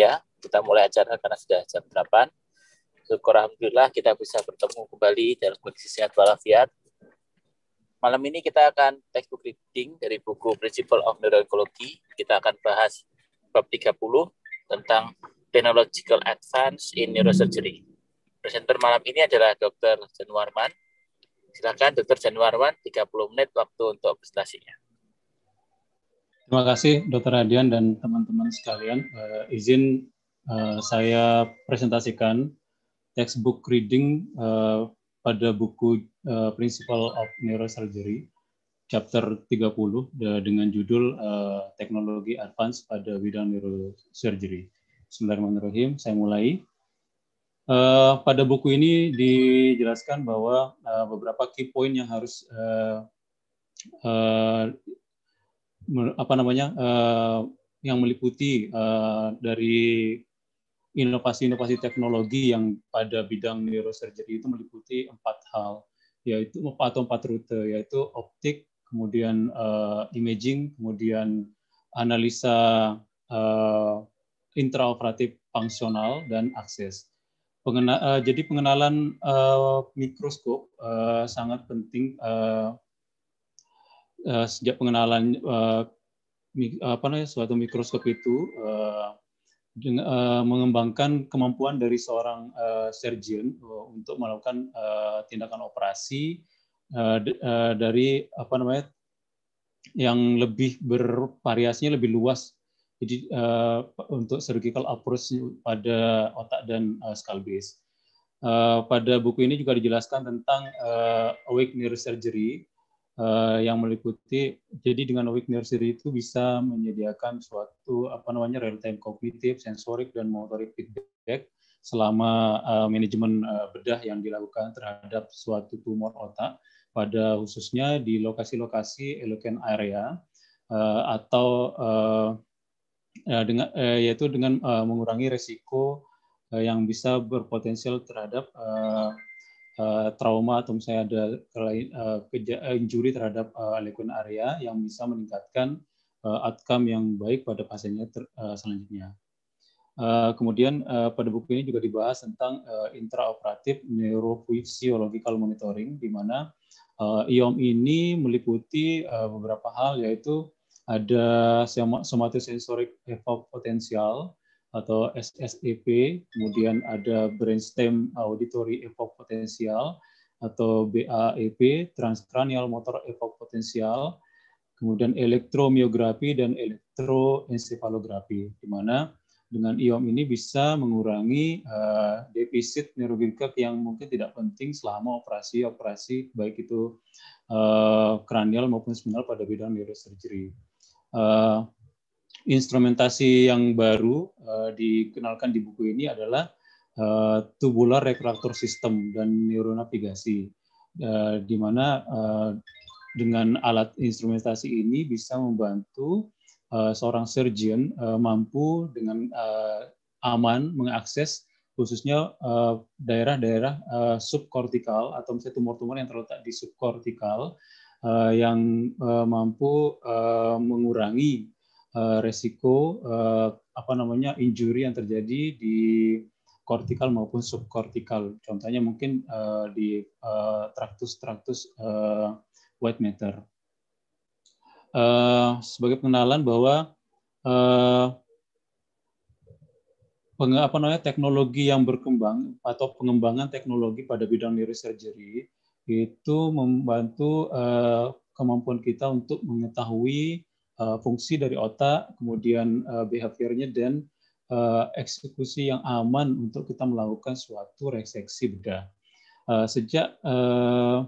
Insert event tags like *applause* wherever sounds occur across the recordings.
ya. Kita mulai acara karena sudah jam 8. Syukur Alhamdulillah kita bisa bertemu kembali dalam kondisi sehat walafiat. Malam ini kita akan textbook reading dari buku Principle of Neuroecology. Kita akan bahas bab 30 tentang Penological Advance in Neurosurgery. Presenter malam ini adalah Dr. Januarman. Silakan Dr. Januarman 30 menit waktu untuk presentasinya. Terima kasih Dr. Radian dan teman-teman sekalian. Uh, izin uh, saya presentasikan textbook reading uh, pada buku uh, Principle of Neurosurgery chapter 30 dengan judul uh, Teknologi Advance pada Bidang Neurosurgery. Bismillahirrahmanirrahim, saya mulai. Uh, pada buku ini dijelaskan bahwa uh, beberapa key point yang harus uh, uh, apa namanya uh, yang meliputi uh, dari inovasi-inovasi teknologi yang pada bidang neurosurgery itu meliputi empat hal yaitu atau empat rute yaitu optik kemudian uh, imaging kemudian analisa uh, intraoperatif fungsional dan akses Pengena, uh, jadi pengenalan uh, mikroskop uh, sangat penting uh, Eh, sejak pengenalan uh, apa namanya suatu mikroskop itu uh, uh, mengembangkan kemampuan dari seorang uh, surgeon uh, untuk melakukan uh, tindakan operasi uh, uh, dari apa namanya yang lebih bervariasinya lebih luas jadi uh, untuk surgical approach pada otak dan uh, skull base. Uh, pada buku ini juga dijelaskan tentang uh, awake neurosurgery uh, yang meliputi jadi dengan Week Nursery itu bisa menyediakan suatu apa namanya real time kognitif, sensorik dan motorik feedback selama uh, manajemen uh, bedah yang dilakukan terhadap suatu tumor otak pada khususnya di lokasi-lokasi eloquent area uh, atau uh, dengan uh, yaitu dengan uh, mengurangi resiko uh, yang bisa berpotensial terhadap Eh, trauma atau misalnya ada uh, injury terhadap uh, area yang bisa meningkatkan uh, outcome yang baik pada pasiennya selanjutnya. kemudian pada buku ini juga dibahas tentang uh, intraoperatif neurofisiological monitoring, di mana uh, IOM ini meliputi beberapa hal, yaitu ada somatosensorik potensial, atau SSEP, kemudian ada brainstem auditory epoch potential atau BAEP, transcranial motor epoch potential, kemudian elektromiografi dan elektroensefalografi, di mana dengan IOM ini bisa mengurangi uh, defisit neurobirkak yang mungkin tidak penting selama operasi-operasi baik itu uh, kranial maupun spinal pada bidang neurosurgery. Uh, instrumentasi yang baru uh, dikenalkan di buku ini adalah uh, tubular refractor system dan neuronavigasi, uh, di mana uh, dengan alat instrumentasi ini bisa membantu uh, seorang surgeon uh, mampu dengan uh, aman mengakses khususnya daerah-daerah uh, uh, subkortikal atau misalnya tumor-tumor yang terletak di subkortikal uh, yang uh, mampu uh, mengurangi Eh, resiko eh, apa namanya injury yang terjadi di kortikal maupun subkortikal. Contohnya mungkin eh, di traktus-traktus white matter. sebagai pengenalan bahwa namanya teknologi yang berkembang atau pengembangan teknologi pada bidang neurosurgery itu membantu kemampuan kita untuk mengetahui Eh, fungsi dari otak, kemudian uh, behaviornya dan uh, eksekusi yang aman untuk kita melakukan suatu reseksi bedah. Uh, sejak uh,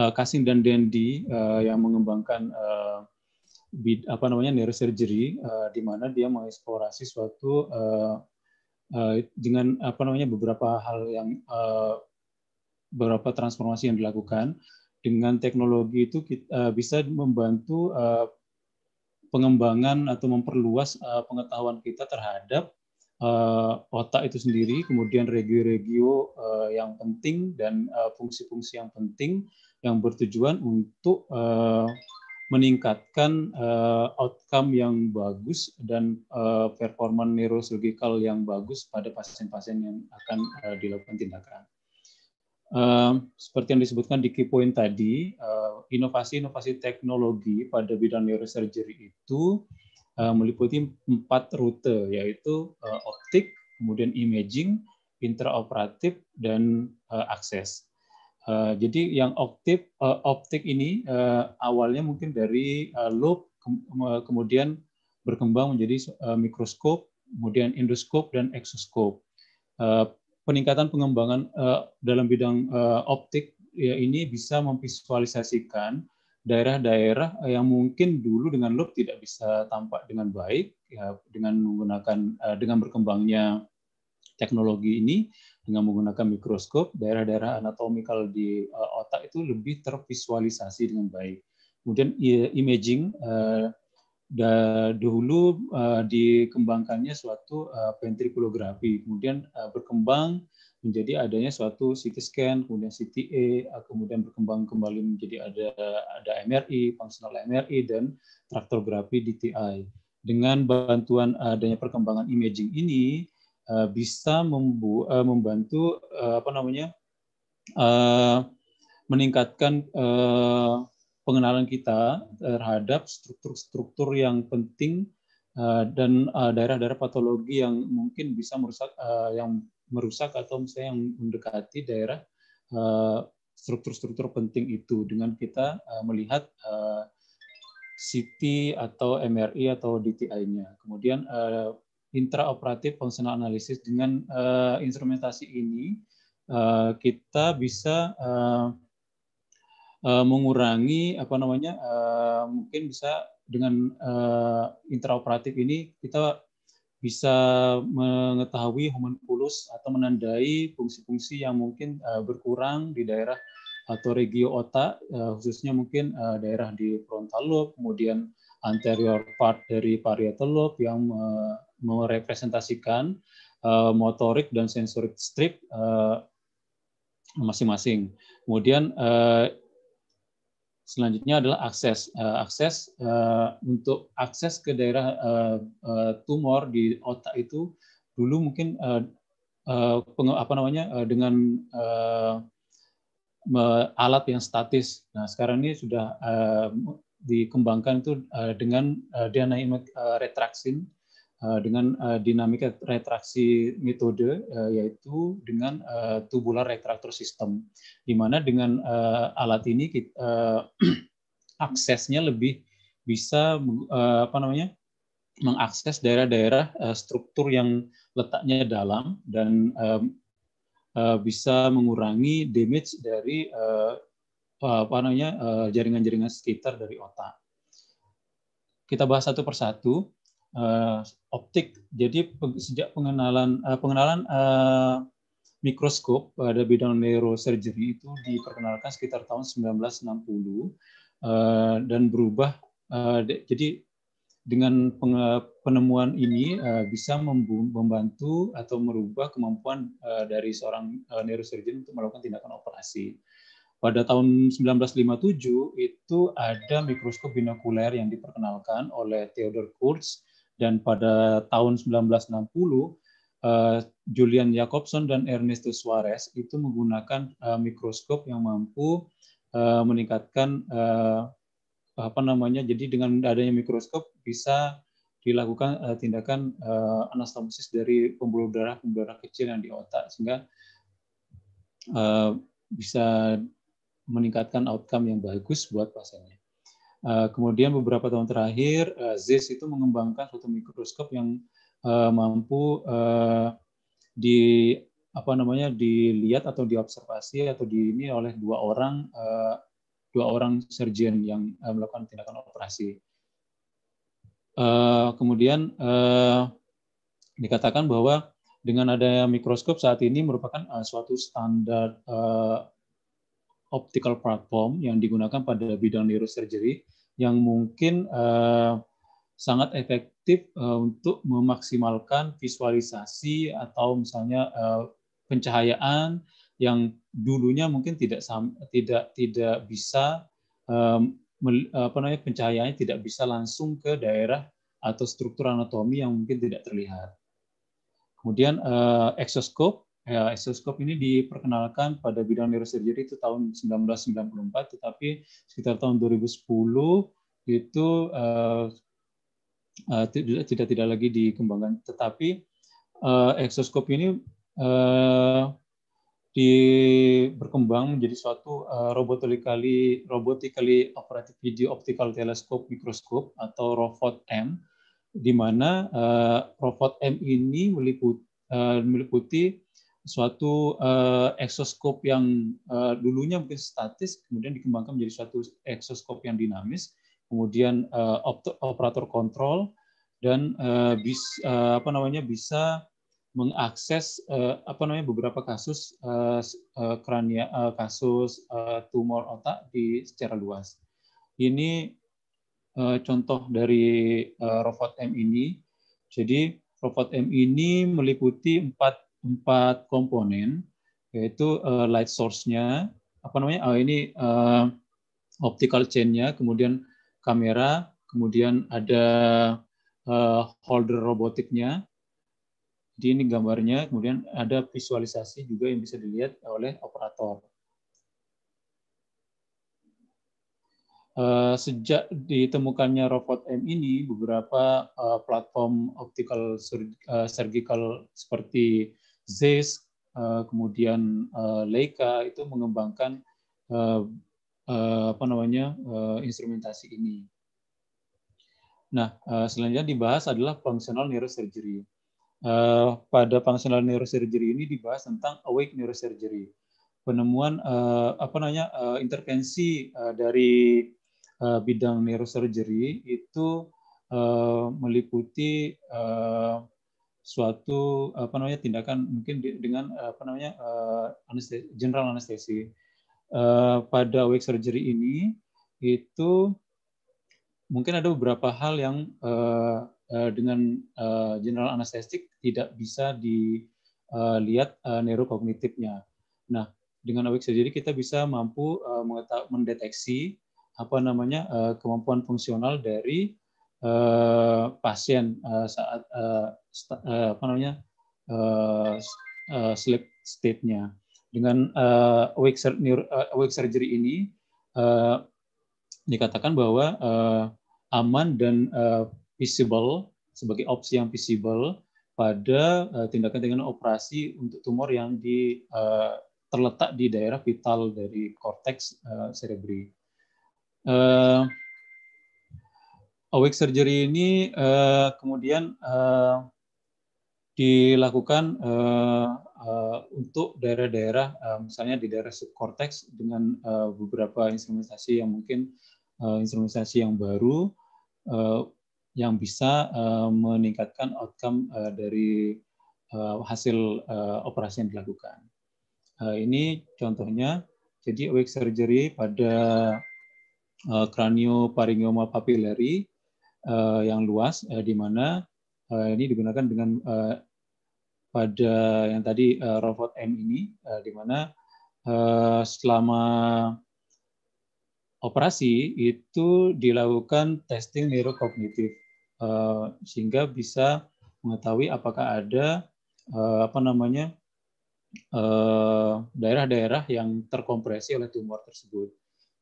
uh, dan Dendi uh, yang mengembangkan uh, bid, apa namanya neurosurgery, uh, di mana dia mengeksplorasi suatu uh, uh, dengan apa namanya beberapa hal yang uh, beberapa transformasi yang dilakukan dengan teknologi itu kita, bisa membantu pengembangan atau memperluas uh, pengetahuan kita terhadap uh, otak itu sendiri, kemudian regio-regio uh, yang penting dan fungsi-fungsi uh, yang penting yang bertujuan untuk uh, meningkatkan uh, outcome yang bagus dan uh, performa neurosurgical yang bagus pada pasien-pasien yang akan uh, dilakukan tindakan seperti yang disebutkan di key point tadi, eh, inovasi-inovasi teknologi pada bidang neurosurgery itu eh, meliputi empat rute, yaitu eh, optik, kemudian imaging, intraoperatif, dan akses. Jadi yang optik, optik ini awalnya mungkin dari loop, ke kemudian berkembang menjadi mikroskop, kemudian endoskop dan eksoskop peningkatan pengembangan uh, dalam bidang uh, optik ya ini bisa memvisualisasikan daerah-daerah eh, yang mungkin dulu dengan loop tidak bisa tampak dengan baik ya, dengan menggunakan uh, dengan berkembangnya teknologi ini dengan menggunakan mikroskop daerah-daerah anatomikal di uh, otak itu lebih tervisualisasi dengan baik. Kemudian imaging uh, Dah dahulu eh, dikembangkannya suatu eh, ventrikulografi, kemudian eh, berkembang menjadi adanya suatu CT scan, kemudian CTA, kemudian berkembang kembali menjadi ada ada MRI, functional MRI dan traktografi DTI. Dengan bantuan adanya perkembangan imaging ini bisa membantu apa namanya meningkatkan pengenalan kita terhadap struktur-struktur yang penting eh, dan eh, daerah-daerah patologi yang mungkin bisa merusak eh, yang merusak atau misalnya yang mendekati daerah struktur-struktur penting itu dengan kita melihat CT atau MRI atau DTI-nya. Kemudian intraoperatif fungsional analisis dengan instrumentasi ini kita bisa uh, mengurangi apa namanya uh, mungkin bisa dengan uh, intraoperatif ini kita bisa mengetahui homunculus atau menandai fungsi-fungsi yang mungkin uh, berkurang di daerah atau regio otak uh, khususnya mungkin uh, daerah di frontal lobe kemudian anterior part dari parietal lobe yang merepresentasikan motorik dan sensorik strip masing-masing. Kemudian Selanjutnya adalah akses uh, akses uh, untuk akses ke daerah uh, uh, tumor di otak itu dulu mungkin uh, uh, apa namanya uh, dengan uh, alat yang statis. Nah sekarang ini sudah uh, dikembangkan itu uh, dengan uh, diana uh, Eh, dengan eh, dinamika retraksi metode eh, yaitu dengan tubular retractor system di mana dengan alat ini kita, *clears throat* aksesnya lebih bisa apa namanya mengakses daerah-daerah struktur yang letaknya dalam dan bisa mengurangi damage dari apa namanya jaringan-jaringan sekitar dari otak. Kita bahas satu persatu uh, optik. Jadi sejak pengenalan uh, pengenalan uh, mikroskop pada bidang neurosurgery itu diperkenalkan sekitar tahun 1960 uh, dan berubah. Uh, jadi dengan penemuan ini uh, bisa membantu atau merubah kemampuan uh, dari seorang uh, neurosurgeon untuk melakukan tindakan operasi. Pada tahun 1957 itu ada mikroskop binokuler yang diperkenalkan oleh Theodor Kurz dan pada tahun 1960, eh, Julian Jacobson dan Ernesto Suarez itu menggunakan eh, mikroskop yang mampu eh, meningkatkan apa namanya. Jadi dengan adanya mikroskop bisa dilakukan tindakan anastomosis dari pembuluh darah pembuluh darah kecil yang di otak sehingga bisa meningkatkan outcome yang bagus buat pasiennya. Eh, kemudian beberapa tahun terakhir eh, ZIS itu mengembangkan suatu mikroskop yang eh, mampu di apa namanya dilihat atau diobservasi atau di ini oleh dua orang dua orang surgeon yang melakukan tindakan operasi. kemudian dikatakan bahwa dengan adanya mikroskop saat ini merupakan suatu standar optical platform yang digunakan pada bidang neurosurgery yang mungkin uh, sangat efektif uh, untuk memaksimalkan visualisasi atau misalnya uh, pencahayaan yang dulunya mungkin tidak tidak tidak bisa um, apa namanya pencahayaannya tidak bisa langsung ke daerah atau struktur anatomi yang mungkin tidak terlihat. Kemudian uh, exoscope Ya, estetoscope ini diperkenalkan pada bidang neurosurgery itu tahun 1994, tetapi sekitar tahun 2010 itu uh, uh, tidak tidak lagi dikembangkan. Tetapi uh, ini uh, di berkembang menjadi suatu uh, robotically robotically video optical telescope mikroskop atau robot M, di mana uh, robot M ini meliput, uh, meliputi suatu uh, eksoskop yang uh, dulunya mungkin statis, kemudian dikembangkan menjadi suatu eksoskop yang dinamis, kemudian uh, operator kontrol dan uh, bis, uh, apa namanya bisa mengakses uh, apa namanya beberapa kasus uh, uh, krania uh, kasus uh, tumor otak di secara luas. Ini uh, contoh dari uh, robot M ini. Jadi robot M ini meliputi empat empat komponen yaitu uh, light source-nya apa namanya oh, ini uh, optical chain-nya kemudian kamera kemudian ada uh, holder robotiknya jadi ini gambarnya kemudian ada visualisasi juga yang bisa dilihat oleh operator sejak ditemukannya robot M ini, beberapa platform optical surgical seperti Zeiss, eh, kemudian eh, Leica itu mengembangkan eh, apa namanya instrumentasi ini. Nah, selanjutnya dibahas adalah functional neurosurgery. Pada functional neurosurgery ini dibahas tentang awake neurosurgery, penemuan apa namanya intervensi dari bidang neurosurgery itu meliputi suatu apa namanya tindakan mungkin dengan apa namanya eh, general anestesi. Eh, pada wake surgery ini itu mungkin ada beberapa hal yang eh, dengan general anestesik tidak bisa dilihat neurokognitifnya. Nah, dengan awake surgery kita bisa mampu mendeteksi apa namanya kemampuan fungsional dari pasien saat Eh, apa namanya eh, eh, sleep state-nya. Dengan uh, awake, surgery ini dikatakan bahwa aman dan visible sebagai opsi yang visible pada tindakan tindakan dengan operasi untuk tumor yang di, terletak di daerah vital dari korteks uh, cerebri. awake surgery ini kemudian dilakukan uh, uh, untuk daerah-daerah uh, misalnya di daerah subkorteks dengan uh, beberapa instrumentasi yang mungkin uh, instrumentasi yang baru uh, yang bisa uh, meningkatkan outcome uh, dari uh, hasil uh, operasi yang dilakukan. Uh, ini contohnya jadi awake surgery pada uh, kranioparingioma papillary uh, yang luas uh, di mana Eh, ini digunakan dengan eh, pada yang tadi eh, robot M ini, di mana selama operasi itu dilakukan testing neurokognitif sehingga bisa mengetahui apakah ada apa namanya daerah-daerah yang terkompresi oleh tumor tersebut.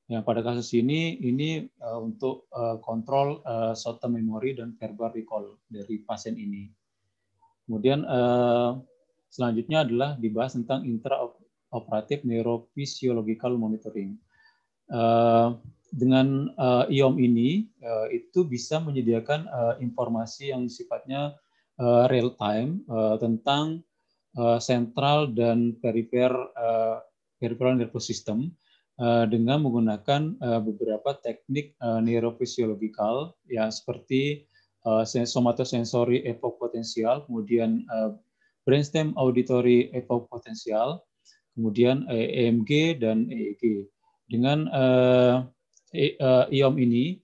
Ya, pada kasus ini, ini uh, untuk uh, kontrol uh, eh, short term memory dan verbal recall dari pasien ini. Kemudian uh, selanjutnya adalah dibahas tentang intraoperatif neurophysiological monitoring. Uh, dengan uh, IOM ini, uh, itu bisa menyediakan uh, informasi yang sifatnya uh, real time uh, tentang uh, sentral dan perifer uh, peripheral nervous system Eh, dengan menggunakan eh, beberapa teknik eh, neurofisiologikal ya seperti somatosensory potensial kemudian brainstem auditory potensial kemudian EMG e dan EEG. Dengan e-, IOM ini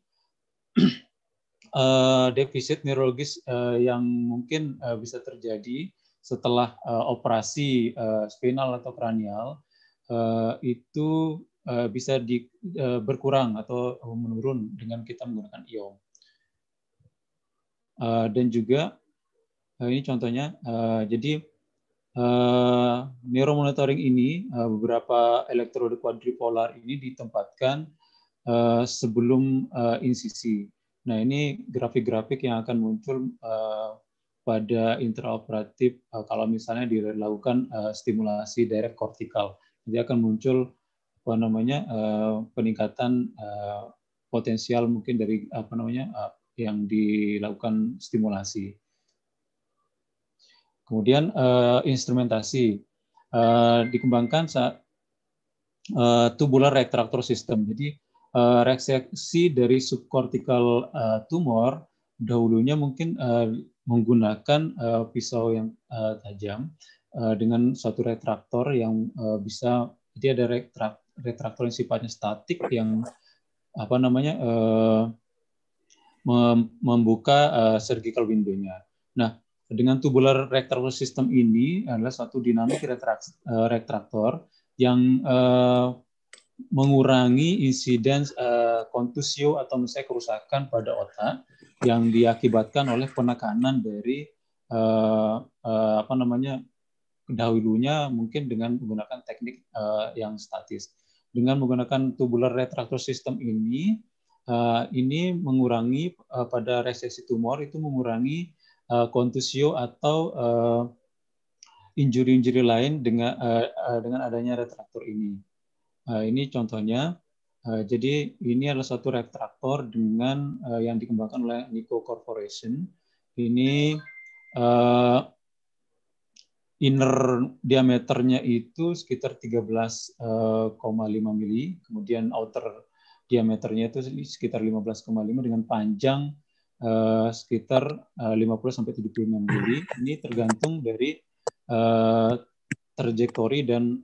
*clears throat* defisit neurologis yang mungkin bisa terjadi setelah operasi spinal atau kranial itu Eh, bisa di, eh, berkurang atau menurun dengan kita menggunakan ion. Eh, dan juga ini contohnya, jadi neuromonitoring ini beberapa elektrode kuadripolar ini ditempatkan sebelum insisi. Nah ini grafik-grafik yang akan muncul pada intraoperatif kalau misalnya dilakukan stimulasi direct kortikal. Jadi akan muncul apa namanya uh, peningkatan uh, potensial mungkin dari apa namanya uh, yang dilakukan stimulasi. Kemudian uh, instrumentasi uh, dikembangkan saat uh, tubular retractor system. Jadi uh, reseksi dari subkortikal uh, tumor dahulunya mungkin uh, menggunakan uh, pisau yang uh, tajam uh, dengan suatu retraktor yang uh, bisa jadi ada retrak, retraktor yang sifatnya statik yang apa namanya uh, membuka uh, surgical window-nya. Nah, dengan tubular retractor system ini adalah suatu dinamik retraktor eh, yang uh, mengurangi insiden uh, kontusio atau misalnya kerusakan pada otak yang diakibatkan oleh penekanan dari uh, uh, apa namanya dahulunya mungkin dengan menggunakan teknik uh, yang statis dengan menggunakan tubular retractor system ini uh, ini mengurangi uh, pada resesi tumor itu mengurangi uh, eh, kontusio atau uh, injury-injury lain dengan uh, dengan adanya retractor ini. Uh, ini contohnya. Uh, jadi ini adalah satu retractor dengan uh, yang dikembangkan oleh Nico Corporation. Ini inner diameternya itu sekitar 13,5 eh, mili, kemudian outer diameternya itu sekitar 15,5 dengan panjang eh, sekitar 50 eh, sampai 76 mili. Ini tergantung dari eh, trajektori dan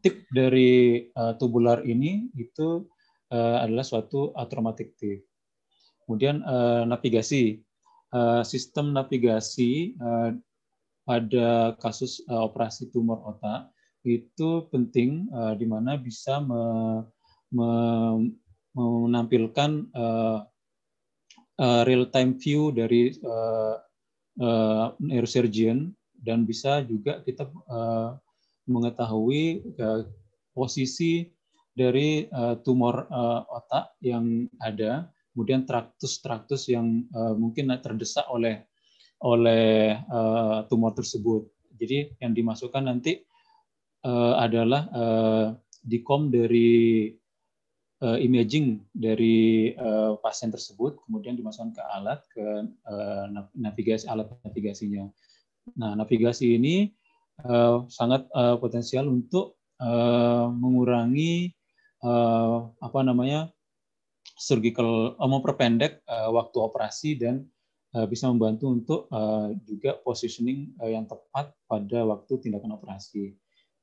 tip dari tubular ini itu adalah suatu atromatik tip. Kemudian navigasi. sistem navigasi pada kasus uh, operasi tumor otak itu penting uh, di mana bisa me, me, menampilkan uh, uh, real time view dari uh, uh, neurosurgeon dan bisa juga kita uh, mengetahui uh, posisi dari uh, tumor uh, otak yang ada, kemudian traktus-traktus yang uh, mungkin terdesak oleh oleh uh, tumor tersebut. Jadi yang dimasukkan nanti uh, adalah uh, dikom dari uh, imaging dari uh, pasien tersebut, kemudian dimasukkan ke alat, ke uh, navigasi alat navigasinya. Nah, navigasi ini uh, sangat uh, potensial untuk uh, mengurangi uh, apa namanya surgical, uh, memperpendek uh, waktu operasi dan Eh, bisa membantu untuk eh, juga positioning eh, yang tepat pada waktu tindakan operasi.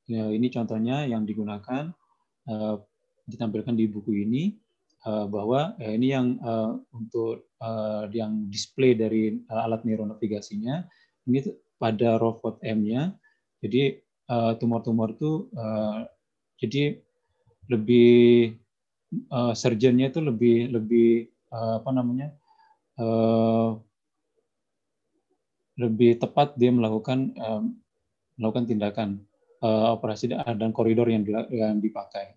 Ya, ini contohnya yang digunakan ditampilkan di buku ini bahwa ini yang untuk yang display dari alat neuronavigasinya ini pada robot M-nya. Jadi tumor-tumor itu jadi lebih surgeonnya itu lebih lebih apa namanya lebih tepat dia melakukan um, melakukan tindakan uh, operasi dan koridor yang, yang dipakai.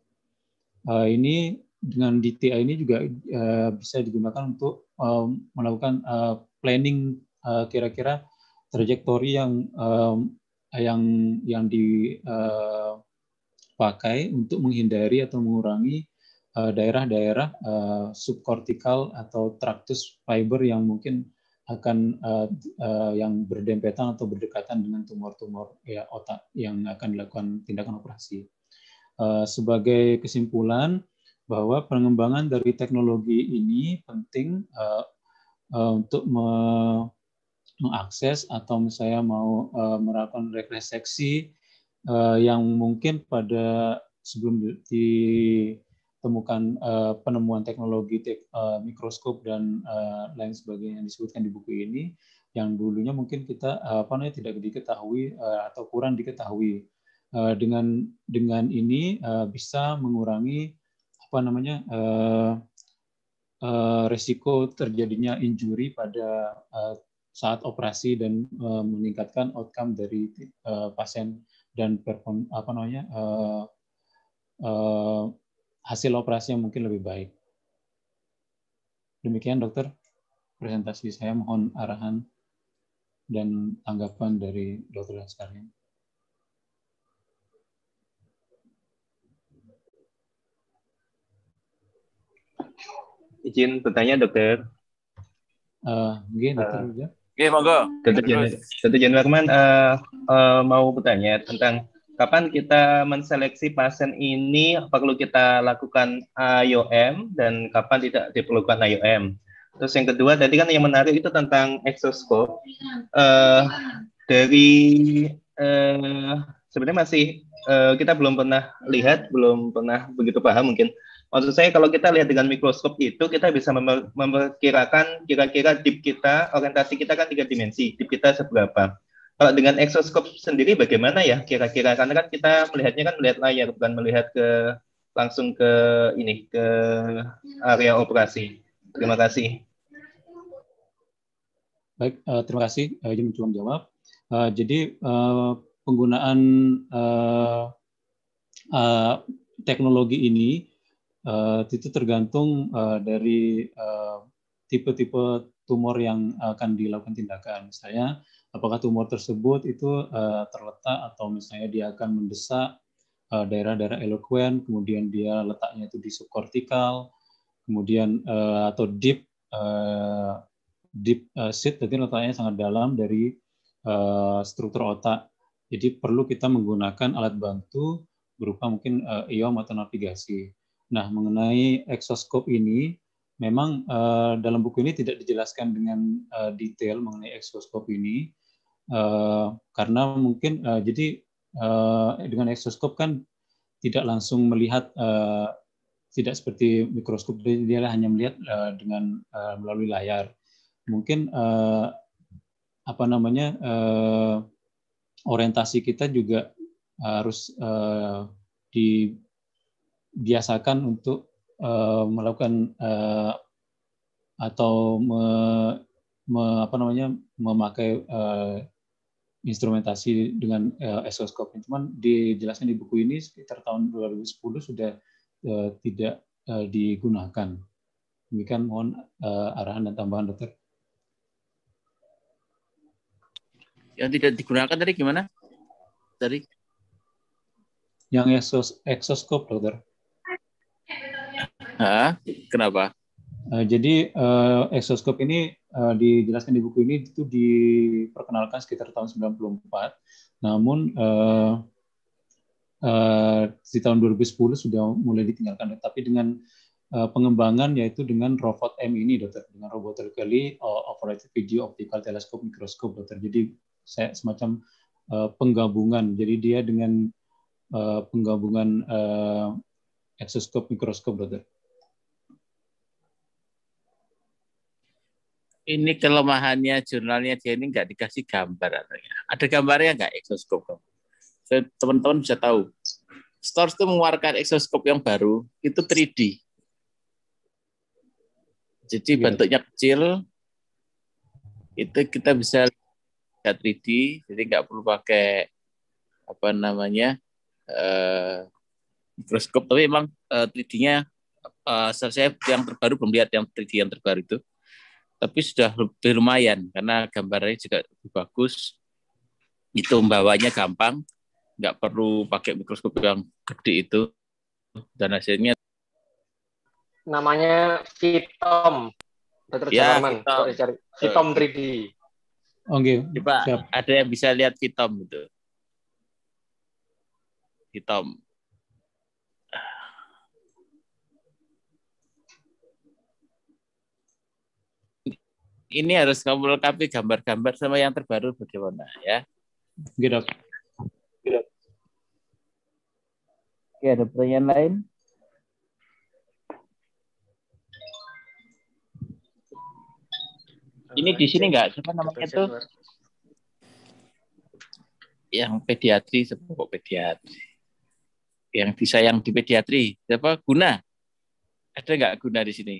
Uh, ini dengan DTA ini juga uh, bisa digunakan untuk um, melakukan uh, planning kira kira-kira trajektori yang um, yang yang dipakai untuk menghindari atau mengurangi daerah-daerah subkortikal atau traktus fiber yang mungkin akan uh, uh, yang berdempetan atau berdekatan dengan tumor-tumor ya, otak yang akan dilakukan tindakan operasi. Uh, sebagai kesimpulan bahwa pengembangan dari teknologi ini penting uh, uh, untuk me mengakses atau misalnya mau uh, melakukan rekreseksi uh, yang mungkin pada sebelum di temukan uh, penemuan teknologi tek, uh, mikroskop dan uh, lain sebagainya yang disebutkan di buku ini yang dulunya mungkin kita uh, apa namanya tidak diketahui uh, atau kurang diketahui uh, dengan dengan ini uh, bisa mengurangi apa namanya uh, uh, resiko terjadinya injury pada uh, saat operasi dan uh, meningkatkan outcome dari uh, pasien dan perform apa namanya uh, uh, hasil operasinya mungkin lebih baik. Demikian dokter, presentasi saya mohon arahan dan tanggapan dari dokter sekalian. Izin bertanya dokter. Uh, dokter uh, monggo. Dokter Januar, uh, uh, mau bertanya tentang kapan kita menseleksi pasien ini Apa perlu kita lakukan IOM dan kapan tidak diperlukan IOM. Terus yang kedua tadi kan yang menarik itu tentang exoscope. Uh, eh, dari uh, sebenarnya masih uh, kita belum pernah lihat, belum pernah begitu paham mungkin. Maksud saya kalau kita lihat dengan mikroskop itu kita bisa memperkirakan kira-kira tip kita, orientasi kita kan tiga dimensi, Tip kita seberapa. Kalau dengan exoskop sendiri bagaimana ya kira-kira? Karena kan kita melihatnya kan melihat layar, bukan melihat ke langsung ke ini ke area operasi. Terima kasih. Baik, uh, terima kasih uh, eh, cuma jawab. Uh, jadi uh, penggunaan uh, uh, teknologi ini uh, itu tergantung uh, dari tipe-tipe uh, tipe -tipe tumor yang akan dilakukan tindakan. Misalnya apakah tumor tersebut itu uh, terletak atau misalnya dia akan mendesak uh, daerah-daerah eloquent, kemudian dia letaknya itu di subkortikal, kemudian uh, atau deep uh, deep uh, seat, jadi letaknya sangat dalam dari uh, struktur otak. Jadi perlu kita menggunakan alat bantu berupa mungkin uh, IOM atau navigasi. Nah, mengenai exoskop ini, memang uh, dalam buku ini tidak dijelaskan dengan uh, detail mengenai exoskop ini, Eh, karena mungkin uh, jadi uh, dengan eksoskop kan tidak langsung melihat uh, tidak seperti mikroskop dia hanya melihat uh, dengan uh, melalui layar mungkin uh, apa namanya uh, orientasi kita juga harus uh, dibiasakan untuk uh, melakukan uh, atau me, me, apa namanya memakai uh, instrumentasi dengan uh, eh, esoskopnya. Cuman dijelaskan di buku ini sekitar tahun 2010 sudah uh, tidak uh, digunakan. Demikian mohon uh, arahan dan tambahan dokter. Yang tidak digunakan tadi gimana? Tadi? Yang eksos eksoskop dokter. Hah? Kenapa? Uh, jadi uh, eksoskop ini Eh, dijelaskan di buku ini itu diperkenalkan sekitar tahun 94. Namun uh, uh, di tahun 2010 sudah mulai ditinggalkan. Tapi dengan uh, pengembangan yaitu dengan robot M ini, dokter, dengan robot terkali, operated video optical telescope mikroskop, dokter. Jadi saya semacam uh, penggabungan. Jadi dia dengan uh, penggabungan uh, eksoskop mikroskop, dokter. ini kelemahannya jurnalnya dia ini nggak dikasih gambar adanya. Ada gambarnya nggak eksoskop Teman-teman bisa tahu. Stores itu mengeluarkan eksoskop yang baru itu 3D. Jadi ya. bentuknya kecil, itu kita bisa lihat 3D, jadi nggak perlu pakai apa namanya uh, mikroskop. Tapi emang uh, eh, 3D-nya uh, eh, saya yang terbaru belum lihat yang 3D yang terbaru itu tapi sudah lebih lumayan karena gambarnya juga lebih bagus itu membawanya gampang nggak perlu pakai mikroskop yang gede itu dan hasilnya namanya Vitom Ya, Jaman, Vitom. 3D. Oke. Okay. Coba ada yang bisa lihat Vitom itu. Vitom. ini harus kamu lengkapi gambar-gambar sama yang terbaru bagaimana ya. Oke gitu. dok. Oke ada pertanyaan lain? Ini di sini enggak? Siapa namanya itu? Yang pediatri, sepokok pediatri. Yang disayang di pediatri, siapa? Guna. Ada enggak guna di sini?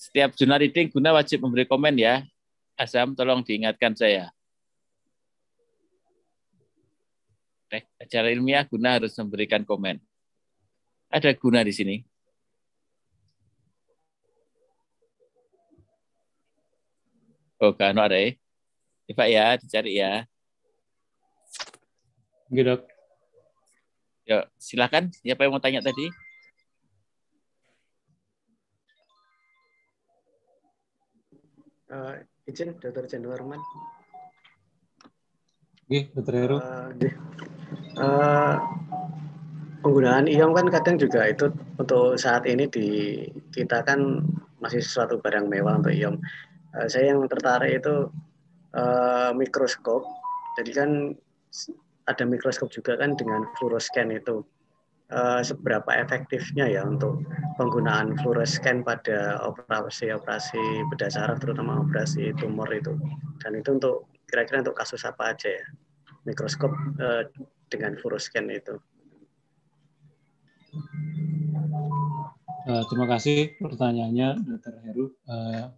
Setiap jurnal reading guna wajib memberi komen ya. asam tolong diingatkan saya. Acara ilmiah guna harus memberikan komen. Ada guna di sini. Oh, kan ada ya. Pak ya, dicari ya. Gitu. Yuk, silakan. Siapa yang mau tanya tadi? uh, eh, izin dokter Januarman. Rahman. Oke, Dr. Heru. Uh, penggunaan iom kan kadang juga itu untuk saat ini di kita kan masih sesuatu barang mewah untuk iom. Uh, saya yang tertarik itu uh, mikroskop. Jadi kan ada mikroskop juga kan dengan fluoroscan itu. Eh, seberapa efektifnya ya untuk penggunaan fluorescen pada operasi-operasi bedah saraf terutama operasi tumor itu dan itu untuk kira-kira untuk kasus apa aja ya mikroskop eh, dengan fluorescen itu eh, terima kasih pertanyaannya Dr. Heru uh,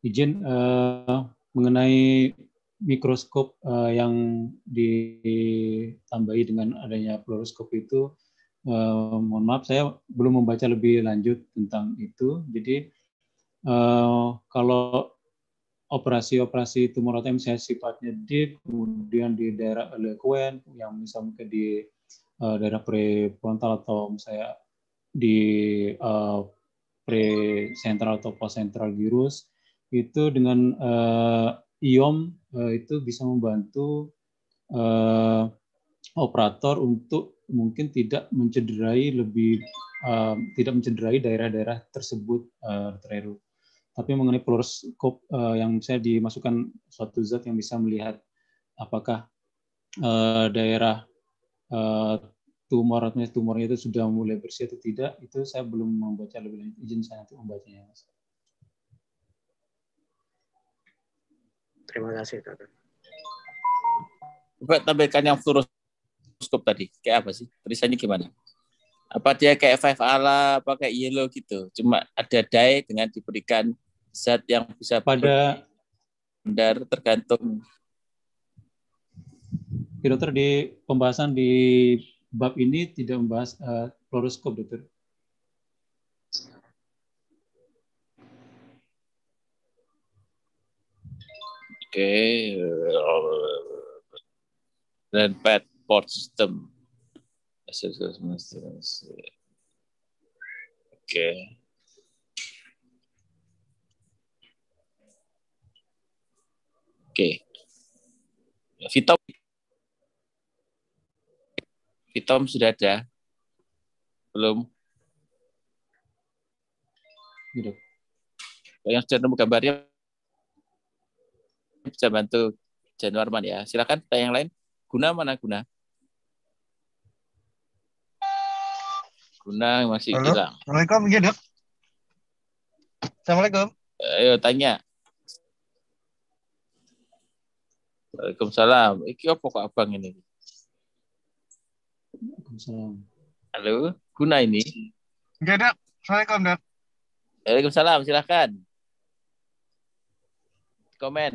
izin uh, mengenai mikroskop uh, yang ditambahi dengan adanya fluoroskop itu eh, mohon maaf saya belum membaca lebih lanjut tentang itu. Jadi eh, kalau operasi-operasi tumor otak saya sifatnya deep, kemudian di daerah eloquent yang bisa mungkin di eh, daerah prefrontal atau misalnya di precentral eh, presentral atau postcentral gyrus itu dengan eh, iom eh, itu bisa membantu eh, operator untuk mungkin tidak mencederai lebih uh, tidak mencederai daerah-daerah tersebut uh, terlalu. Tapi mengenai fluoroskop uh, eh, yang saya dimasukkan suatu zat yang bisa melihat apakah uh, daerah uh, tumor atau tumornya itu sudah mulai bersih atau tidak, itu saya belum membaca lebih lanjut. Izin saya untuk membacanya, Terima kasih, Kakak. Coba tampilkan yang fluoros mikroskop tadi? Kayak apa sih? Tulisannya gimana? Apa dia kayak five ala, apa kayak yellow gitu? Cuma ada dye dengan diberikan zat yang bisa pada benar tergantung. Ya, dokter di pembahasan di bab ini tidak membahas uh, eh, fluoroskop, dokter. Oke, okay. Eh, dan pet system Oke. Oke. Vitom. Vitom sudah ada? Belum? Gitu. Yang sudah nemu gambarnya bisa bantu Januarman ya. Silakan tanya yang lain. Guna mana guna? guna masih Halo? hilang. Assalamualaikum, ya dok. Assalamualaikum. Ayo eh, tanya. Waalaikumsalam. Iki apa kok abang ini? Waalaikumsalam. Halo, Guna ini? Enggak, iya, Dok. Assalamualaikum, Dok. Waalaikumsalam, silakan. Komen.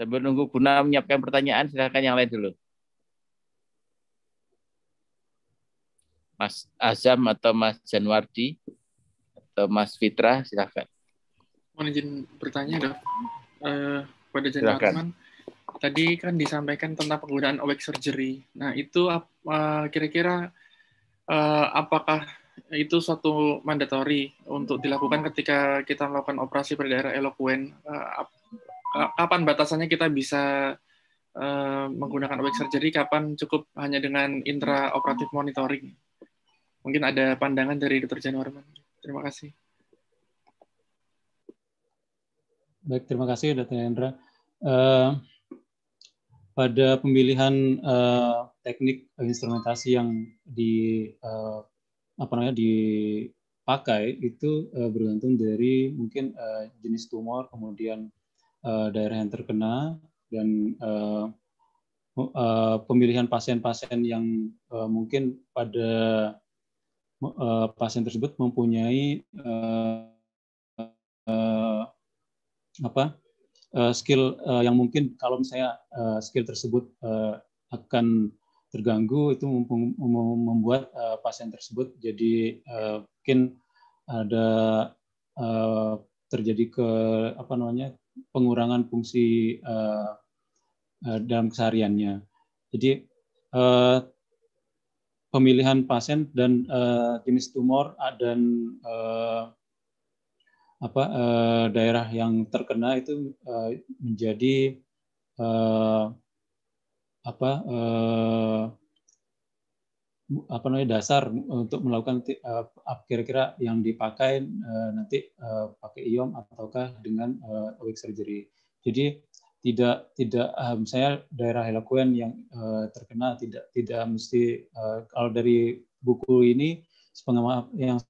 Sambil nunggu Guna menyiapkan pertanyaan, silahkan yang lain dulu. Mas Azam atau Mas Januardi atau Mas Fitra, silahkan. Mohon izin bertanya, dok. Uh, pada Januarman, tadi kan disampaikan tentang penggunaan awake surgery. Nah, itu eh, kira-kira uh, uh, apakah itu suatu mandatory untuk dilakukan ketika kita melakukan operasi pada daerah eloquent Uh, kapan batasannya kita bisa uh, menggunakan awake surgery, kapan cukup hanya dengan intraoperatif monitoring. Mungkin ada pandangan dari Dr. Januarman. Terima kasih. Baik, terima kasih Dr. Hendra. Uh, pada pemilihan uh, teknik instrumentasi yang di uh, apa namanya dipakai itu bergantung dari mungkin jenis tumor, kemudian uh, daerah yang terkena dan uh, uh, pemilihan pasien-pasien yang uh, mungkin pada uh, pasien tersebut mempunyai uh, uh, apa uh, skill uh, yang mungkin kalau misalnya uh, skill tersebut uh, akan terganggu itu membuat uh, pasien tersebut jadi uh, mungkin ada uh, terjadi ke apa namanya pengurangan fungsi uh, uh, dalam kesehariannya. Jadi uh, pemilihan pasien dan uh, jenis tumor dan uh, apa uh, daerah yang terkena itu uh, menjadi uh, apa uh, apa namanya dasar untuk melakukan eh, kira-kira yang dipakai eh, nanti eh, pakai iom ataukah dengan awake surgery. Jadi tidak tidak misalnya daerah Helakuen yang terkena tidak tidak mesti kalau dari buku ini sepengamap yang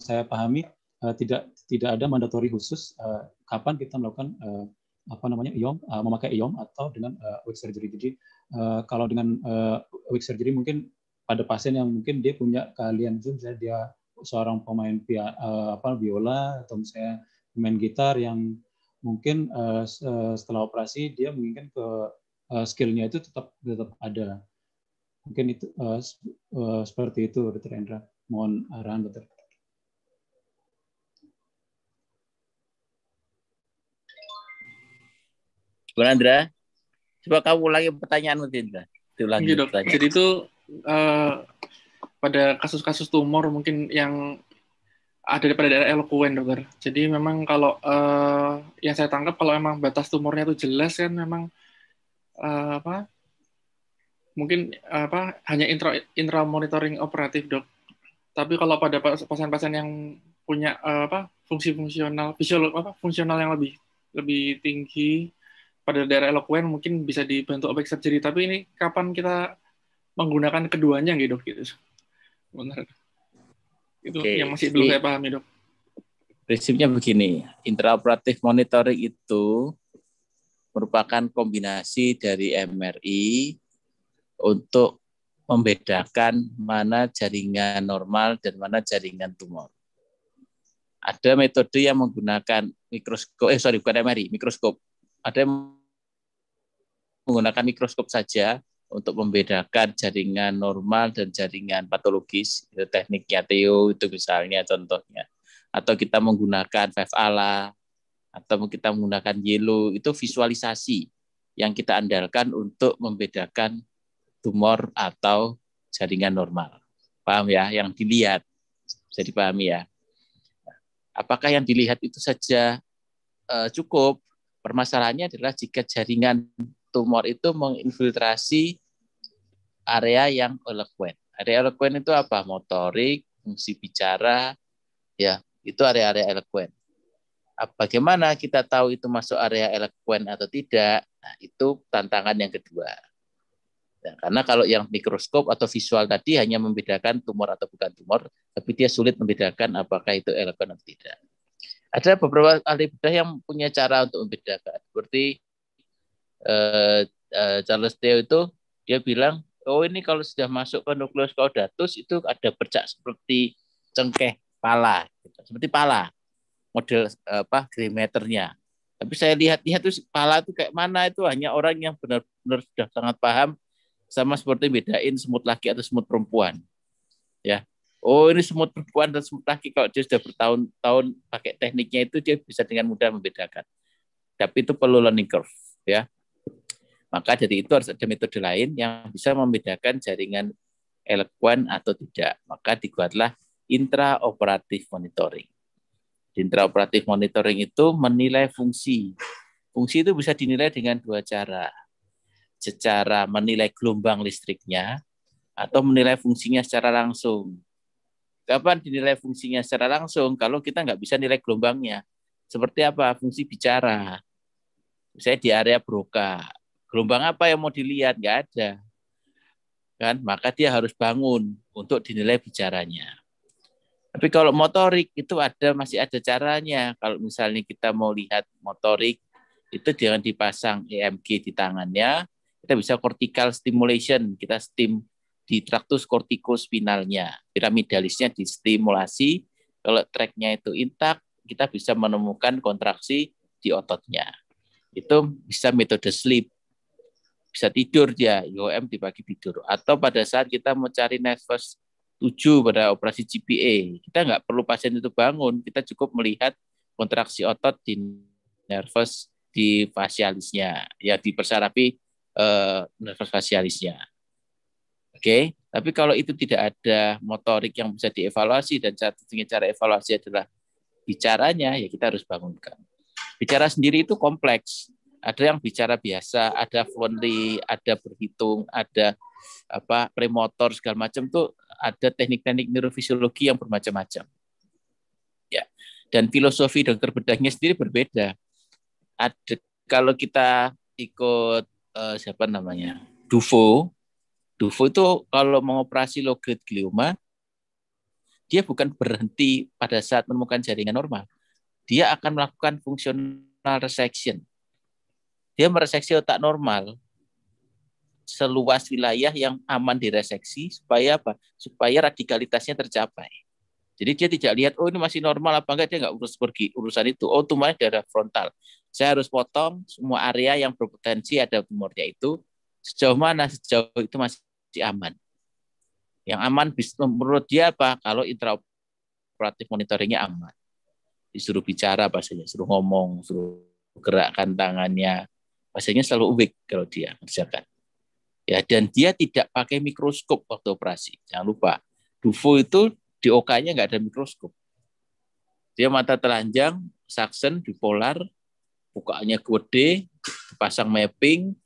saya pahami tidak tidak ada mandatori khusus kapan kita melakukan apa namanya iom uh, memakai iom atau dengan uh, eh, wig surgery. Jadi uh, kalau dengan uh, wig surgery mungkin pada pasien yang mungkin dia punya kalian itu misalnya dia seorang pemain via, uh, apa biola atau misalnya pemain gitar yang mungkin uh, setelah operasi dia mungkin ke uh, skillnya itu tetap tetap ada mungkin itu uh, uh, seperti itu dokter Endra mohon arahan dokter Bu Andra? Coba kamu ulangi pertanyaanmu, Tindra. Nah, diulangi gitu, iya, pertanyaan. Jadi itu uh, pada kasus-kasus tumor mungkin yang ada pada daerah elokuen, dokter. Jadi memang kalau uh, yang saya tangkap kalau memang batas tumornya itu jelas kan memang uh, apa mungkin uh, apa hanya intra intra monitoring operatif, dok. Tapi kalau pada pasien-pasien yang punya uh, apa fungsi fungsional, fisiolog apa fungsional yang lebih lebih tinggi pada daerah eloquent mungkin bisa dibentuk objek surgery tapi ini kapan kita menggunakan keduanya gitu dok gitu benar itu okay. yang masih belum saya pahami dok prinsipnya begini intraoperatif monitoring itu merupakan kombinasi dari MRI untuk membedakan mana jaringan normal dan mana jaringan tumor. Ada metode yang menggunakan mikroskop, eh sorry bukan MRI, mikroskop ada yang menggunakan mikroskop saja untuk membedakan jaringan normal dan jaringan patologis itu tekniknya Theo itu misalnya contohnya atau kita menggunakan 5 atau kita menggunakan yellow itu visualisasi yang kita andalkan untuk membedakan tumor atau jaringan normal paham ya yang dilihat jadi pahami ya apakah yang dilihat itu saja eh, cukup Permasalahannya adalah jika jaringan tumor itu menginfiltrasi area yang eloquent. Area eloquent itu apa? Motorik, fungsi bicara, ya itu area-area eloquent. Ah, bagaimana kita tahu itu masuk area eloquent atau tidak? Nah, itu tantangan yang kedua. Ya, karena kalau yang mikroskop atau visual tadi hanya membedakan tumor atau bukan tumor, tapi dia sulit membedakan apakah itu eloquent atau tidak. Ada beberapa ahli bedah yang punya cara untuk membedakan. Seperti eh, eh, Charles Theo itu dia bilang, oh ini kalau sudah masuk ke nukleus caudatus itu ada bercak seperti cengkeh pala, gitu. seperti pala model eh, apa grimeternya. Tapi saya lihat-lihat tuh pala itu kayak mana itu hanya orang yang benar-benar sudah sangat paham sama seperti bedain semut laki atau semut perempuan. Ya oh ini semut perempuan dan semut laki kalau dia sudah bertahun-tahun pakai tekniknya itu dia bisa dengan mudah membedakan. Tapi itu perlu learning curve ya. Maka dari itu harus ada metode lain yang bisa membedakan jaringan elekuan atau tidak. Maka dibuatlah intraoperatif monitoring. Intraoperatif monitoring itu menilai fungsi. Fungsi itu bisa dinilai dengan dua cara. Secara menilai gelombang listriknya atau menilai fungsinya secara langsung. Kapan dinilai fungsinya secara langsung kalau kita nggak bisa nilai gelombangnya seperti apa fungsi bicara misalnya di area broka, gelombang apa yang mau dilihat nggak ada kan maka dia harus bangun untuk dinilai bicaranya tapi kalau motorik itu ada masih ada caranya kalau misalnya kita mau lihat motorik itu dengan dipasang EMG di tangannya kita bisa cortical stimulation kita stim di traktus kortikospinalnya. Piramidalisnya distimulasi, kalau tracknya itu intak, kita bisa menemukan kontraksi di ototnya. Itu bisa metode sleep. Bisa tidur dia, IOM dibagi tidur. Atau pada saat kita mau cari nervous 7 pada operasi GPA, kita nggak perlu pasien itu bangun, kita cukup melihat kontraksi otot di nervous di fasialisnya, ya di persarapi eh, nervous fasialisnya. Oke, tapi kalau itu tidak ada motorik yang bisa dievaluasi dan satu-satunya cara evaluasi adalah bicaranya, ya kita harus bangunkan. Bicara sendiri itu kompleks. Ada yang bicara biasa, ada fluently, ada berhitung, ada apa premotor segala macam tuh ada teknik-teknik neurofisiologi yang bermacam-macam. Ya. Dan filosofi dokter bedahnya sendiri berbeda. Ada kalau kita ikut uh, siapa namanya? Dufo Dufo itu kalau mengoperasi logot glioma, dia bukan berhenti pada saat menemukan jaringan normal. Dia akan melakukan fungsional resection. Dia mereseksi otak normal seluas wilayah yang aman direseksi supaya apa? Supaya radikalitasnya tercapai. Jadi dia tidak lihat oh ini masih normal apa enggak dia enggak urus pergi urusan itu. Oh tumornya daerah frontal. Saya harus potong semua area yang berpotensi ada tumornya itu sejauh mana sejauh itu masih si aman. Yang aman menurut dia apa? Kalau intraoperatif monitoringnya aman. Disuruh bicara bahasanya, suruh ngomong, suruh gerakkan tangannya. Bahasanya selalu awake kalau dia kerjakan. Ya, dan dia tidak pakai mikroskop waktu operasi. Jangan lupa, Dufo itu di OK-nya nggak ada mikroskop. Dia mata telanjang, saksen, bipolar, bukaannya gede, pasang mapping,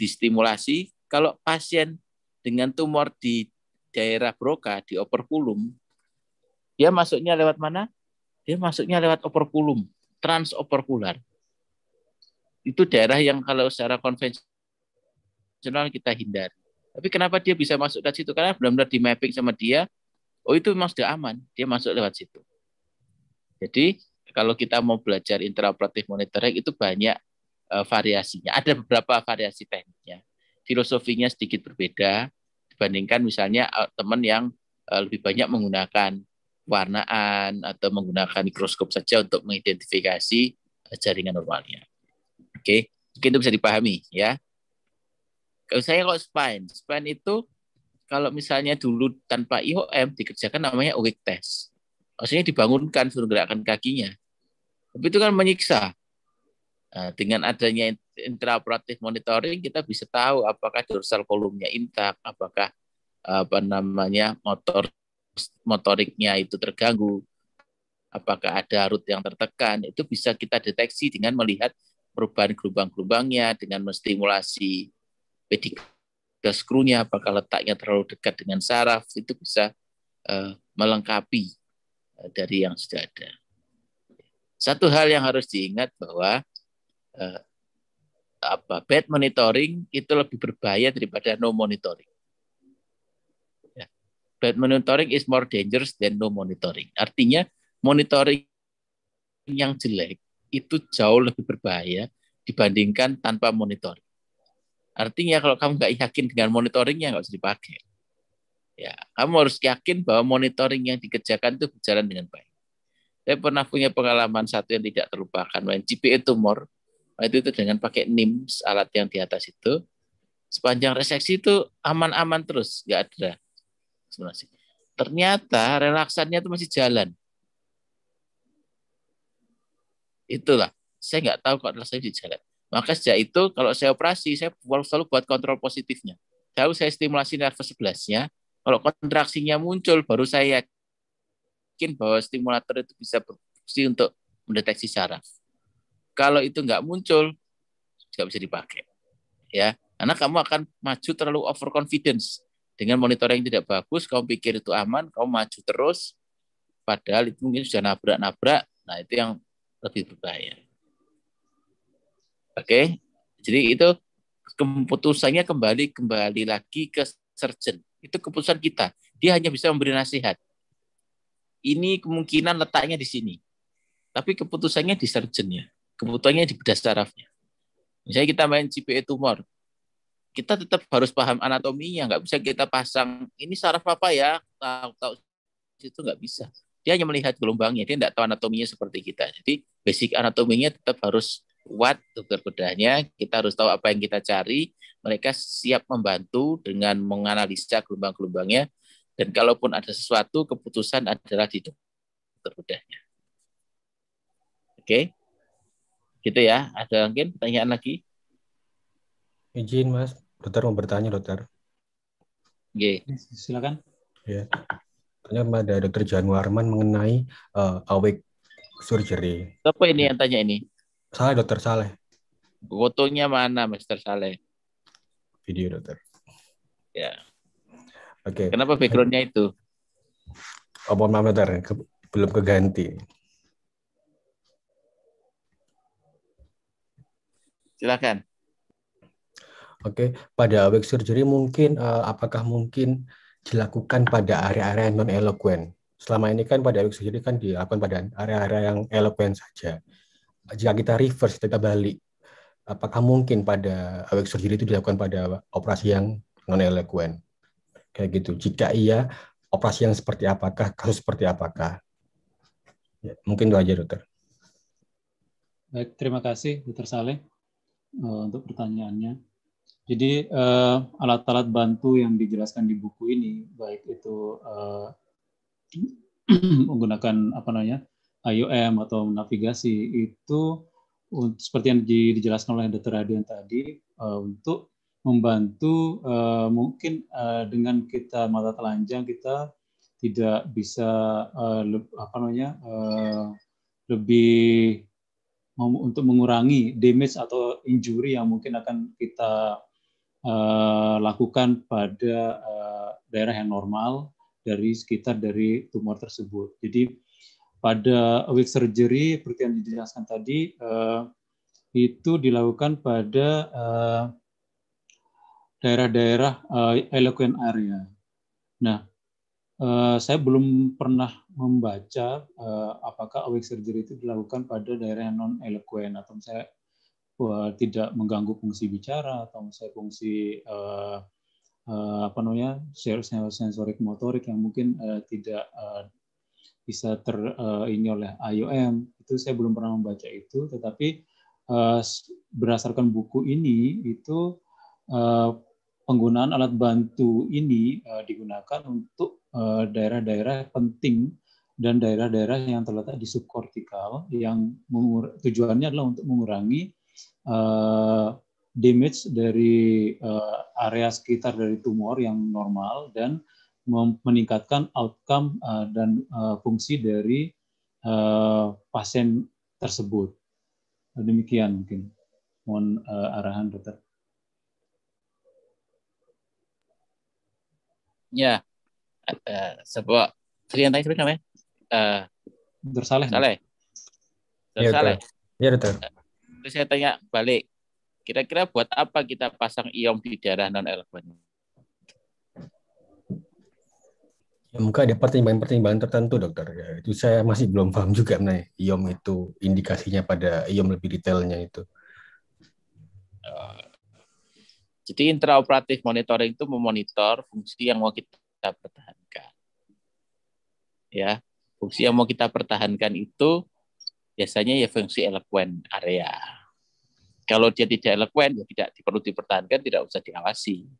distimulasi. Kalau pasien dengan tumor di daerah Broca, di operculum, dia masuknya lewat mana? Dia masuknya lewat operculum, transoperkular. Itu daerah yang kalau secara konvensional kita hindari. Tapi kenapa dia bisa masuk ke situ? Karena benar-benar di mapping sama dia, oh itu memang sudah aman, dia masuk lewat situ. Jadi kalau kita mau belajar intraoperatif monitoring itu banyak uh, variasinya. Ada beberapa variasi tekniknya filosofinya sedikit berbeda dibandingkan misalnya eh, teman yang eh, lebih banyak menggunakan warnaan atau menggunakan mikroskop saja untuk mengidentifikasi eh, jaringan normalnya. Oke, mungkin itu bisa dipahami ya. Kalau saya kalau spine, spine itu kalau misalnya dulu tanpa IOM dikerjakan namanya awake test. Maksudnya dibangunkan suruh gerakan kakinya. Tapi itu kan menyiksa. Nah, dengan adanya intraoperatif monitoring kita bisa tahu apakah dorsal kolumnya intak, apakah apa namanya motor motoriknya itu terganggu, apakah ada root yang tertekan, itu bisa kita deteksi dengan melihat perubahan gelombang-gelombangnya dengan menstimulasi pedikel skrunya, nya apakah letaknya terlalu dekat dengan saraf itu bisa uh, melengkapi uh, dari yang sudah ada. Satu hal yang harus diingat bahwa eh, apa bad monitoring itu lebih berbahaya daripada no monitoring. Ya. Bad monitoring is more dangerous than no monitoring. Artinya monitoring yang jelek itu jauh lebih berbahaya dibandingkan tanpa monitoring. Artinya kalau kamu nggak yakin dengan monitoringnya nggak usah dipakai. Ya, kamu harus yakin bahwa monitoring yang dikerjakan itu berjalan dengan baik. Saya pernah punya pengalaman satu yang tidak terlupakan. When GPA tumor, Nah, itu, itu dengan pakai NIMS alat yang di atas itu sepanjang reseksi itu aman-aman terus, nggak ada Ternyata relaksannya itu masih jalan. Itulah, saya nggak tahu kok relaksannya di jalan. Maka sejak itu kalau saya operasi, saya selalu buat kontrol positifnya. Tahu saya stimulasi nervous 11 kalau kontraksinya muncul, baru saya yakin bahwa stimulator itu bisa berfungsi untuk mendeteksi saraf. Kalau itu nggak muncul, nggak bisa dipakai. Ya, karena kamu akan maju terlalu overconfidence dengan monitor yang tidak bagus. Kamu pikir itu aman, kamu maju terus, padahal itu mungkin sudah nabrak-nabrak. Nah itu yang lebih berbahaya. Oke, jadi itu keputusannya kembali kembali lagi ke surgeon. Itu keputusan kita. Dia hanya bisa memberi nasihat. Ini kemungkinan letaknya di sini. Tapi keputusannya di surgeonnya kebutuhannya di bedah sarafnya. Misalnya kita main CPE tumor, kita tetap harus paham anatominya, nggak bisa kita pasang ini saraf apa ya, tahu-tahu itu nggak bisa. Dia hanya melihat gelombangnya, dia nggak tahu anatominya seperti kita. Jadi basic anatominya tetap harus kuat dokter bedahnya, kita harus tahu apa yang kita cari. Mereka siap membantu dengan menganalisa gelombang-gelombangnya. Dan kalaupun ada sesuatu, keputusan adalah di dokter bedahnya. Oke. Okay? Gitu ya. Ada mungkin pertanyaan lagi? Izin Mas, dokter mau bertanya dokter. G. Silakan. Ya. Tanya pada dokter Januarman mengenai uh, awake surgery. Siapa ini yang tanya ini? salah dokter Saleh. Fotonya mana Mister Saleh? Video dokter. Ya. Oke. Okay. Kenapa backgroundnya itu? Oh, mohon maaf dokter, ke, belum keganti. Silakan. Oke, pada awake surgery mungkin uh, apakah mungkin dilakukan pada area-area yang non eloquent? Selama ini kan pada awake surgery kan dilakukan pada area-area yang eloquent saja. Jika kita reverse kita balik, apakah mungkin pada awake surgery itu dilakukan pada operasi yang non eloquent? Kayak gitu. Jika iya, operasi yang seperti apakah, kasus seperti apakah? Ya, mungkin itu aja, dokter. Baik, terima kasih, Dokter Saleh uh, untuk pertanyaannya. Jadi eh, alat-alat uh, bantu yang dijelaskan di buku ini, baik itu uh, *clears throat* menggunakan apa namanya IOM atau navigasi itu seperti yang dijelaskan oleh Dr. Radian tadi uh, untuk membantu uh, mungkin uh, dengan kita mata telanjang kita tidak bisa uh, apa namanya uh, lebih untuk mengurangi damage atau injury yang mungkin akan kita uh, lakukan pada uh, daerah yang normal dari sekitar dari tumor tersebut. Jadi pada awake surgery seperti yang dijelaskan tadi uh, itu dilakukan pada daerah-daerah uh, uh, eloquent area. Nah, Eh, saya belum pernah membaca uh, apakah awake surgery itu dilakukan pada daerah yang non eloquent atau misalnya uh, tidak mengganggu fungsi bicara atau misalnya fungsi uh, uh, apa namanya sensorik motorik yang mungkin uh, tidak uh, bisa ter uh, ini oleh IOM itu saya belum pernah membaca itu tetapi uh, berdasarkan buku ini itu uh, penggunaan alat bantu ini uh, digunakan untuk eh, daerah-daerah penting dan daerah-daerah yang terletak di subkortikal yang tujuannya adalah untuk mengurangi uh, damage dari uh, area sekitar dari tumor yang normal dan meningkatkan outcome uh, dan uh, fungsi dari uh, pasien tersebut. Demikian mungkin mohon uh, arahan dokter. ya eh, sebuah Sri yang tadi sebenarnya namanya? Uh, eh, Dur Saleh. Saleh. Dur iya, Saleh. Iya betul. Terus saya tanya balik, kira-kira buat apa kita pasang iom di daerah non eleven? Ya, mungkin ada pertimbangan-pertimbangan tertentu dokter. Ya, itu saya masih belum paham juga mengenai iom itu indikasinya pada iom lebih detailnya itu. Eh, jadi intraoperatif monitoring itu memonitor fungsi yang mau kita pertahankan. Ya, fungsi yang mau kita pertahankan itu biasanya ya fungsi eloquent area. Kalau dia tidak eloquent ya tidak perlu dipertahankan, tidak usah diawasi.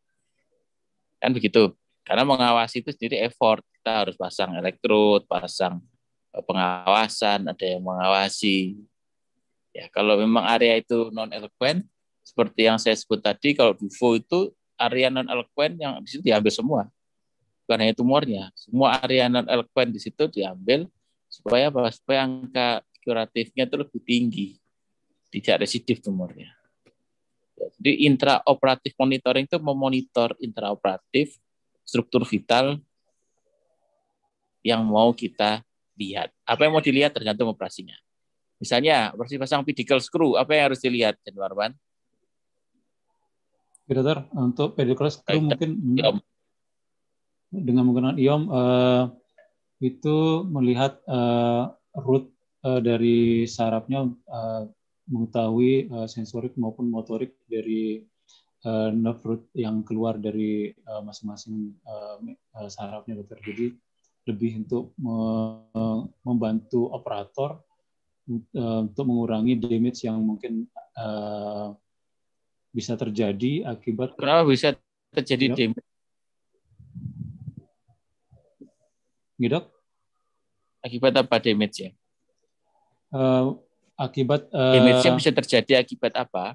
Kan begitu. Karena mengawasi itu sendiri effort. Kita harus pasang elektrod, pasang eh, pengawasan, ada yang mengawasi. Ya, kalau memang area itu non eloquent, seperti yang saya sebut tadi kalau Dufo itu area non eloquent yang di situ diambil semua bukan hanya tumornya semua area non eloquent di situ diambil supaya apa? supaya angka kuratifnya itu lebih tinggi tidak residif tumornya jadi intraoperatif monitoring itu memonitor intraoperatif struktur vital yang mau kita lihat. Apa yang mau dilihat tergantung operasinya. Misalnya operasi pasang pedicle screw, apa yang harus dilihat, Januarwan? Bidadar, gitu, untuk pedicures itu mungkin iom. Iya, dengan menggunakan iom uh, eh, itu melihat uh, eh, root uh, eh, dari sarafnya uh, mengetahui uh, sensorik maupun motorik dari uh, nerve root yang keluar dari masing-masing uh, uh, sarafnya dokter. Jadi lebih untuk me membantu operator uh, untuk mengurangi damage yang mungkin uh, bisa terjadi akibat kenapa bisa terjadi ya. damage? Akibat apa damage ya? Uh, eh, akibat uh, damage-nya bisa terjadi akibat apa?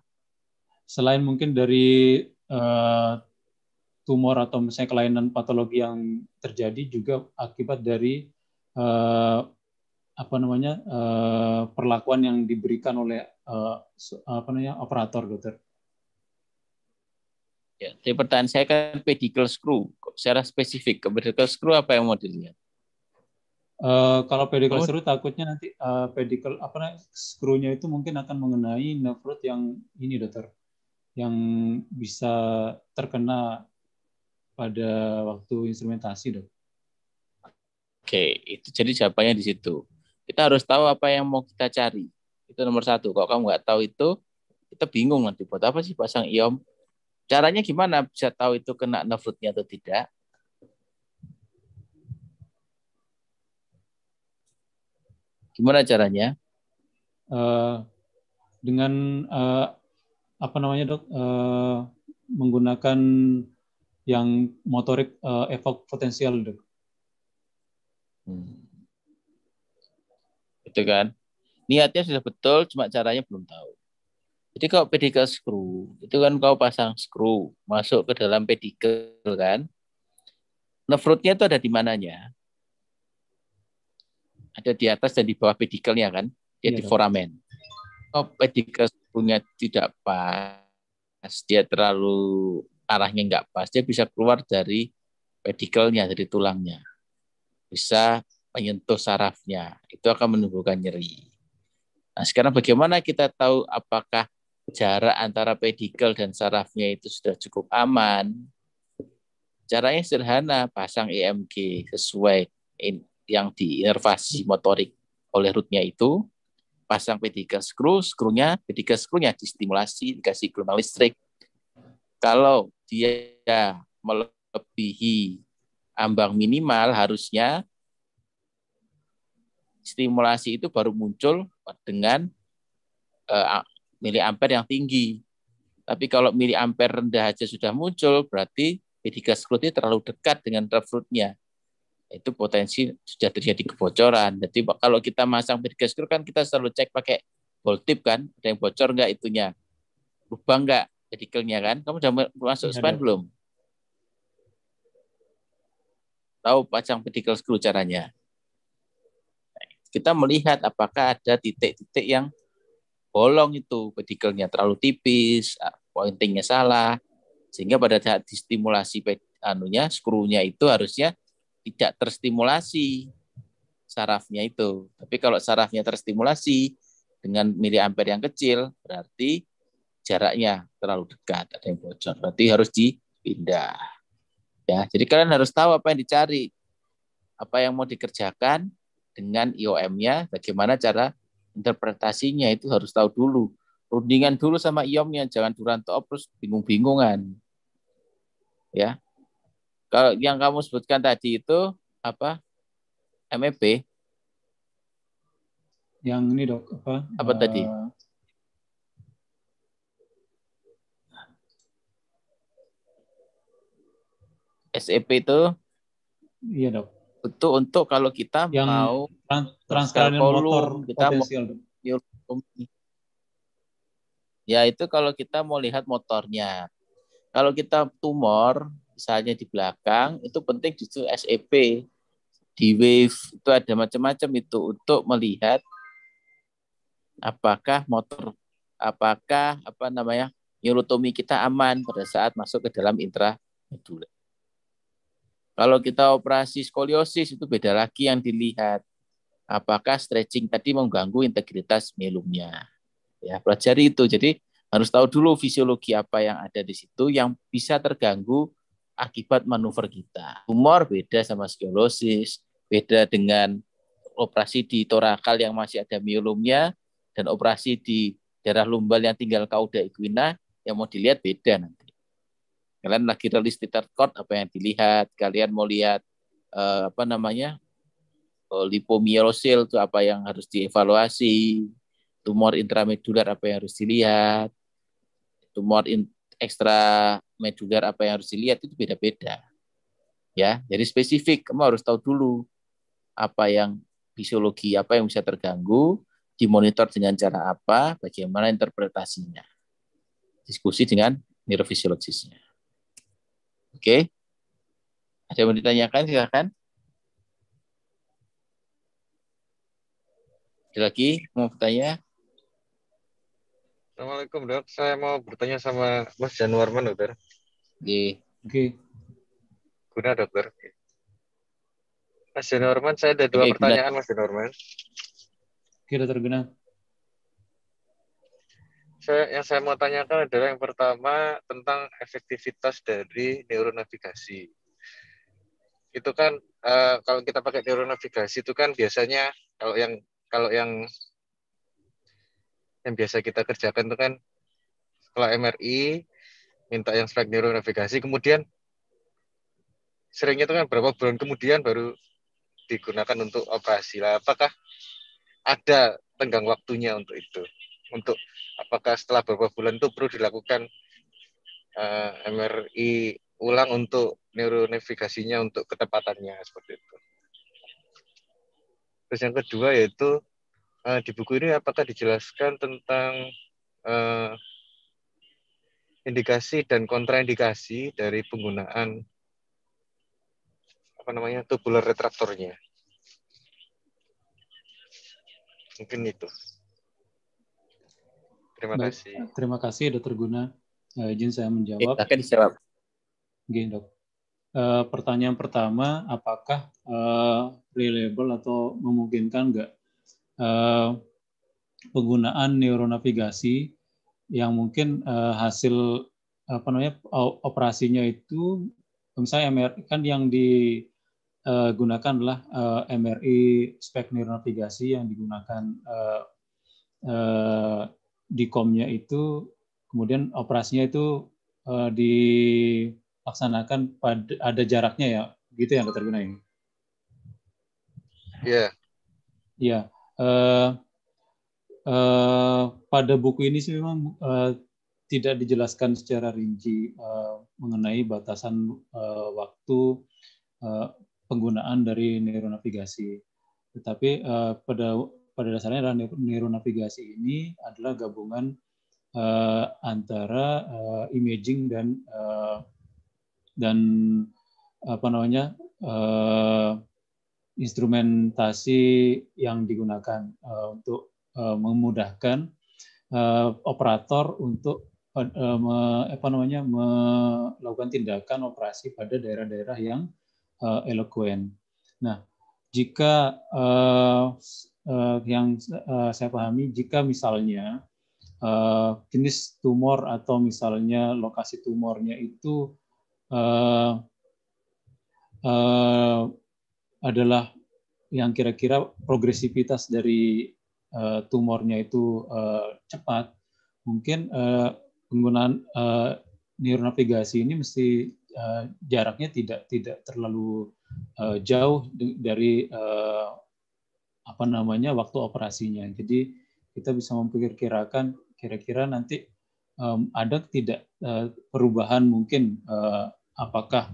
Selain mungkin dari uh, tumor atau misalnya kelainan patologi yang terjadi juga akibat dari uh, apa namanya uh, perlakuan yang diberikan oleh uh, apa namanya operator dokter. Ya, jadi pertanyaan saya kan pedicle screw. Secara spesifik, ke pedicle screw apa yang mau dilihat? Uh, kalau pedicle oh. screw takutnya nanti uh, eh, pedicle apa namanya screwnya itu mungkin akan mengenai nerve root yang ini dokter yang bisa terkena pada waktu instrumentasi dok. Oke, itu jadi jawabannya di situ. Kita harus tahu apa yang mau kita cari. Itu nomor satu. Kalau kamu nggak tahu itu, kita bingung nanti buat apa sih pasang iom Caranya gimana bisa tahu itu kena nafutnya atau tidak? Gimana caranya? Uh, dengan uh, apa namanya dok? Uh, menggunakan yang motorik uh, evok potensial dok. Hmm. Itu kan. Niatnya sudah betul, cuma caranya belum tahu. Jadi kalau pedicle screw, itu kan kau pasang screw masuk ke dalam pedicle kan. Nefrutnya itu ada di mananya? Ada di atas dan di bawah pedikelnya kan? Dia ya, di foramen. Kalau pedicle screw-nya tidak pas, dia terlalu arahnya nggak pas, dia bisa keluar dari pedikelnya, dari tulangnya. Bisa menyentuh sarafnya. Itu akan menimbulkan nyeri. Nah, sekarang bagaimana kita tahu apakah jarak antara pedikel dan sarafnya itu sudah cukup aman. Caranya sederhana, pasang EMG sesuai in, yang diinervasi motorik oleh rootnya itu. Pasang pedikel screw, screwnya, pedikel screwnya distimulasi, dikasih gelombang listrik. Kalau dia melebihi ambang minimal, harusnya stimulasi itu baru muncul dengan uh, mili ampere yang tinggi. Tapi kalau mili ampere rendah aja sudah muncul, berarti P3 scrut terlalu dekat dengan rough nya Itu potensi sudah terjadi kebocoran. Jadi kalau kita masang P3 screw kan kita selalu cek pakai ball tip kan, ada yang bocor enggak itunya, lubang nggak pedikelnya kan. Kamu sudah masuk ya, span iya. belum? Tahu pasang pedikel screw caranya. Kita melihat apakah ada titik-titik yang bolong itu pedikelnya terlalu tipis, pointingnya salah, sehingga pada saat distimulasi anunya skrunya itu harusnya tidak terstimulasi sarafnya itu. Tapi kalau sarafnya terstimulasi dengan miliampere yang kecil, berarti jaraknya terlalu dekat, ada yang bocor. Berarti harus dipindah. Ya, jadi kalian harus tahu apa yang dicari, apa yang mau dikerjakan dengan IOM-nya, bagaimana cara interpretasinya itu harus tahu dulu. Rundingan dulu sama iomnya, jangan duran top terus bingung-bingungan. Ya. Kalau yang kamu sebutkan tadi itu apa? MEP. Yang ini dok apa? Apa uh, tadi? Eh, SEP itu? Iya dok itu untuk kalau kita yang mau transkranial motor kita potensial. mau ya itu kalau kita mau lihat motornya kalau kita tumor misalnya di belakang itu penting justru SEP di wave itu ada macam-macam itu untuk melihat apakah motor apakah apa namanya neurotomi kita aman pada saat masuk ke dalam intra. Kalau kita operasi skoliosis itu beda lagi yang dilihat. Apakah stretching tadi mengganggu integritas melumnya? Ya, pelajari itu. Jadi harus tahu dulu fisiologi apa yang ada di situ yang bisa terganggu akibat manuver kita. Tumor beda sama skoliosis, beda dengan operasi di torakal yang masih ada mielumnya dan operasi di daerah lumbal yang tinggal kauda equina yang mau dilihat beda nanti. Kalian lagi rilis court apa yang dilihat? Kalian mau lihat uh, apa namanya? Oh, lipomyelosil itu apa yang harus dievaluasi? Tumor intramedular apa yang harus dilihat? Tumor in, ekstra medular apa yang harus dilihat itu beda-beda. Ya, jadi spesifik kamu harus tahu dulu apa yang fisiologi apa yang bisa terganggu, dimonitor dengan cara apa, bagaimana interpretasinya. Diskusi dengan neurofisiologisnya. Oke. Ada yang ditanyakan silakan. lagi mau bertanya? Assalamualaikum dok, saya mau bertanya sama Mas Januarman dokter. Oke. Oke. Guna dokter. Mas Januarman, saya ada dua Oke, pertanyaan guna. Mas Januarman. Kira dokter saya, yang saya mau tanyakan adalah yang pertama tentang efektivitas dari neuronavigasi. Itu kan uh, kalau kita pakai neuronavigasi itu kan biasanya kalau yang kalau yang yang biasa kita kerjakan itu kan setelah MRI minta yang spek neuronavigasi kemudian seringnya itu kan berapa bulan kemudian baru digunakan untuk operasi lah apakah ada tenggang waktunya untuk itu untuk apakah setelah beberapa bulan itu perlu dilakukan uh, eh, MRI ulang untuk neuronavigasinya untuk ketepatannya seperti itu. Terus yang kedua yaitu uh, di buku ini apakah dijelaskan tentang uh, indikasi dan kontraindikasi dari penggunaan apa namanya tubular retraktornya. Mungkin itu. Terima Baik. kasih. Terima kasih dokter Guna. Uh, eh, izin saya menjawab. Akan iya, dijawab. Gini, dok. Uh, pertanyaan pertama, apakah uh, reliable atau memungkinkan nggak uh, penggunaan neuronavigasi yang mungkin uh, hasil apa namanya operasinya itu misalnya MRI kan yang digunakan adalah MRI spek neuronavigasi yang digunakan uh, uh, di komnya itu kemudian operasinya itu uh, dilaksanakan pada ada jaraknya ya gitu yang terguna ini ya yeah. ya yeah. Iya. uh, eh, uh, pada buku ini sih memang uh, tidak dijelaskan secara rinci uh, mengenai batasan uh, waktu uh, penggunaan dari neuronavigasi tetapi uh, pada pada dasarnya adalah neuro navigasi ini adalah gabungan uh, antara uh, imaging dan uh, dan apa namanya uh, instrumentasi yang digunakan uh, untuk uh, memudahkan uh, operator untuk apa namanya melakukan tindakan operasi pada daerah-daerah yang uh, Nah, jika Eh, yang eh, saya pahami jika misalnya eh, jenis tumor atau misalnya lokasi tumornya itu adalah yang kira-kira progresivitas dari tumornya itu cepat, mungkin penggunaan neuronavigasi ini mesti jaraknya tidak tidak terlalu jauh dari apa namanya waktu operasinya. Jadi kita bisa memperkirakan kira-kira nanti um, ada tidak uh, perubahan mungkin uh, apakah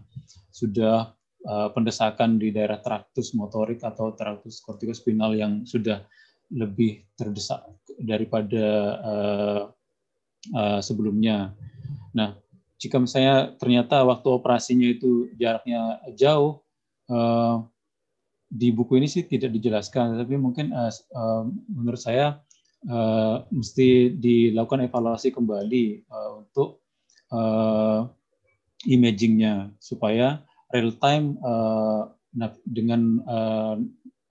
sudah uh, pendesakan di daerah traktus motorik atau traktus kortikospinal yang sudah lebih terdesak daripada uh, uh, sebelumnya. Nah, jika misalnya ternyata waktu operasinya itu jaraknya jauh, uh, di buku ini sih tidak dijelaskan, tapi mungkin uh, uh, menurut saya uh, mesti dilakukan evaluasi kembali uh, untuk uh, imagingnya supaya real time uh, dengan uh,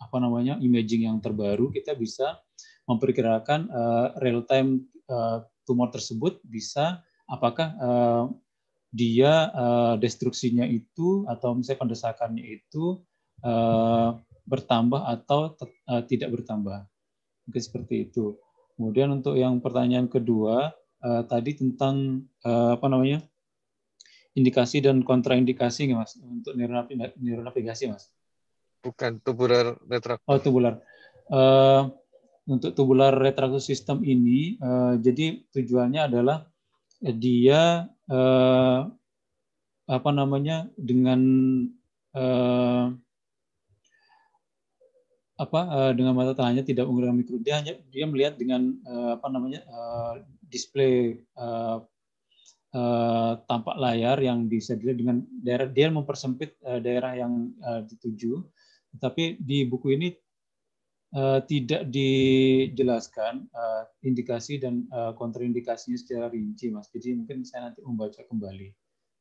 apa namanya imaging yang terbaru kita bisa memperkirakan uh, real time uh, tumor tersebut bisa apakah uh, dia uh, destruksinya itu atau misalnya pendesakannya itu Eh, bertambah atau eh, tidak bertambah. Mungkin seperti itu. Kemudian untuk yang pertanyaan kedua uh, tadi tentang uh, apa namanya indikasi dan kontraindikasi nggak mas untuk neuronavigasi mas? Bukan tubular retraktor. Oh tubular. Uh, untuk tubular retraktor sistem ini, uh, jadi tujuannya adalah dia uh, apa namanya dengan apa uh, dengan mata tangannya tidak menggunakan mikro dia hanya dia melihat dengan uh, apa namanya uh, display uh, uh, tampak layar yang bisa dilihat dengan daerah dia mempersempit uh, daerah yang uh, dituju tapi di buku ini uh, tidak dijelaskan uh, indikasi dan uh, kontraindikasinya secara rinci mas jadi mungkin saya nanti membaca kembali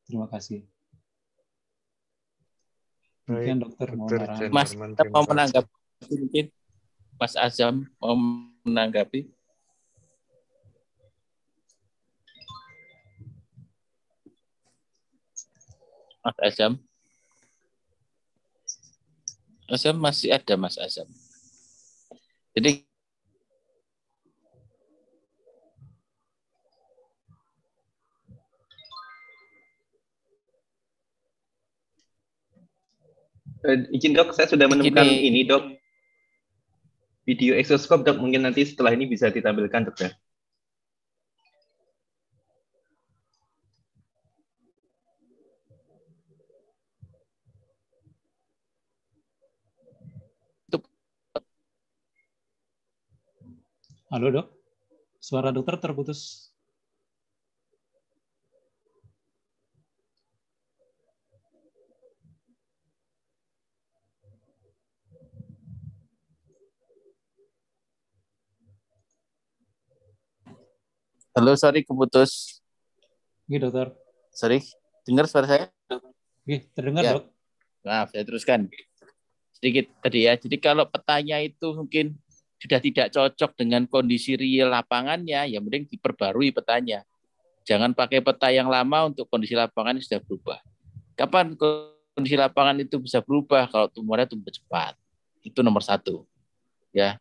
terima kasih mungkin dokter Mas, mau menanggap mungkin Mas Azam mau menanggapi. Mas Azam. Azam masih ada Mas Azam. Jadi eh, izin dok, saya sudah menemukan ini, ini dok video eksoskop dok mungkin nanti setelah ini bisa ditampilkan dok ya. Halo dok, suara dokter terputus. Halo, sorry keputus. Iya, dokter. Sorry, dengar suara saya? Iya, terdengar, ya. dok. Maaf, saya teruskan. Sedikit tadi ya. Jadi kalau petanya itu mungkin sudah tidak cocok dengan kondisi real lapangannya, ya mending diperbarui petanya. Jangan pakai peta yang lama untuk kondisi lapangan sudah berubah. Kapan kondisi lapangan itu bisa berubah kalau tumornya tumbuh cepat? Itu nomor satu. Ya,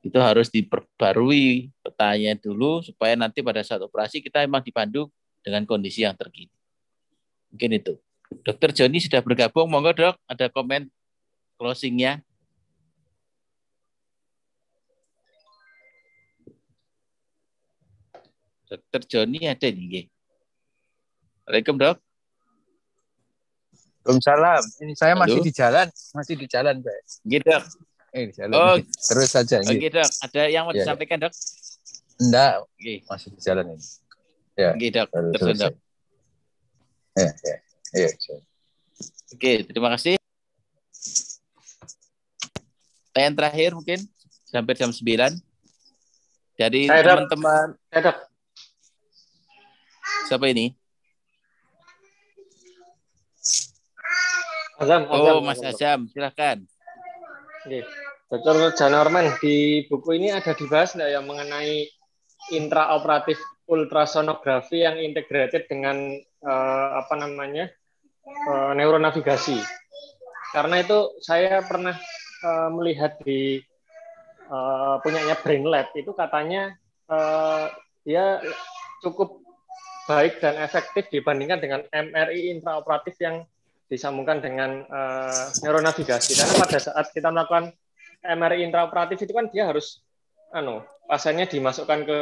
itu harus diperbarui petanya dulu supaya nanti pada saat operasi kita emang dipandu dengan kondisi yang terkini. Mungkin itu. Dokter Joni sudah bergabung. Monggo dok, ada komen closingnya. Dokter Joni ada nih. Assalamualaikum dok. Assalamualaikum. Ini saya Halo. masih di jalan, masih di jalan, Pak. Gitu. Eh, Oh, *laughs* Terus saja. Oke, okay, gitu. Dok. Ada yang mau ya, disampaikan, Dok? Enggak. Okay. Masih di jalan ini. Ya. Oke, okay, Dok. Terus, Dok. Ya, ya. Ya, ya. okay, terima kasih. Yang terakhir mungkin sampai jam 9. Jadi teman-teman. Saya, Dok. Siapa ini? Azam, Azam, oh, Mas Azam, Azam silahkan. Okay. Dr. Janorman, di buku ini ada dibahas nggak ya mengenai intraoperatif ultrasonografi yang integrated dengan uh, apa namanya Uh, neuronavigasi? Karena itu saya pernah uh, melihat di uh, punyanya Brain Lab itu katanya uh, dia cukup baik dan efektif dibandingkan dengan MRI intraoperatif yang disambungkan dengan uh, neuronavigasi karena pada saat kita melakukan MRI intraoperatif itu kan dia harus anu pasiennya dimasukkan ke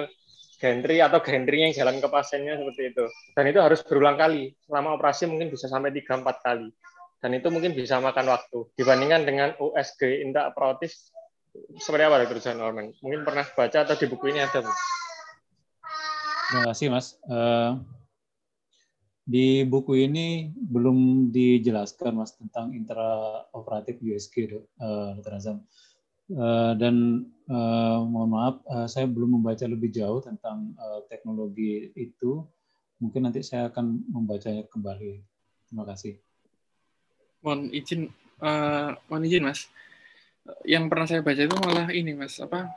gantry atau gantry yang jalan ke pasiennya seperti itu. Dan itu harus berulang kali. Selama operasi mungkin bisa sampai 3 4 kali. Dan itu mungkin bisa makan waktu dibandingkan dengan USG intraoperatif seperti apa Dr. John Norman? Mungkin pernah baca atau di buku ini ada, Bu? Terima kasih, Mas. Uh, di buku ini belum dijelaskan, Mas, tentang intraoperatif USG, Dr. Eh, Azam. Eh, dan uh, mohon maaf, uh, saya belum membaca lebih jauh tentang uh, teknologi itu. Mungkin nanti saya akan membacanya kembali. Terima kasih. Mohon izin, uh, mohon izin mas. Yang pernah saya baca itu malah ini mas, apa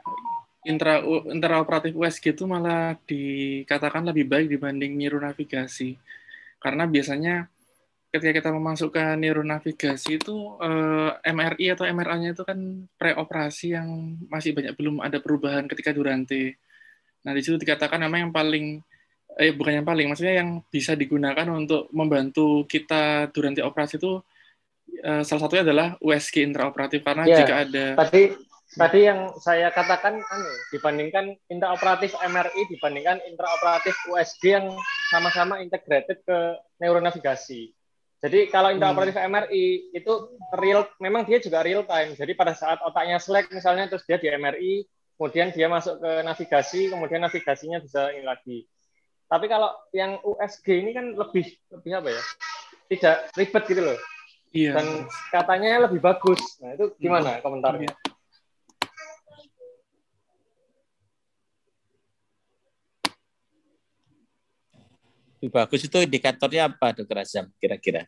intra intraoperatif USG itu malah dikatakan lebih baik dibanding miru navigasi karena biasanya ketika kita memasukkan neuronavigasi itu uh, eh, MRI atau MRA-nya itu kan preoperasi yang masih banyak belum ada perubahan ketika durante. Nah, di situ dikatakan nama yang paling eh bukan yang paling, maksudnya yang bisa digunakan untuk membantu kita durante operasi itu eh, salah satunya adalah USG intraoperatif karena yeah. jika ada tadi tadi yang saya katakan anu dibandingkan intraoperatif MRI dibandingkan intraoperatif USG yang sama-sama integrated ke neuronavigasi. Jadi kalau hmm. intraoperatif hmm. MRI itu real, memang dia juga real time. Jadi pada saat otaknya slack misalnya, terus dia di MRI, kemudian dia masuk ke navigasi, kemudian navigasinya bisa ini lagi. Tapi kalau yang USG ini kan lebih lebih apa ya? Tidak ribet gitu loh. Iya. Dan katanya lebih bagus. Nah itu gimana hmm. komentarnya? Iya. lebih bagus itu indikatornya apa dokter Azam kira-kira?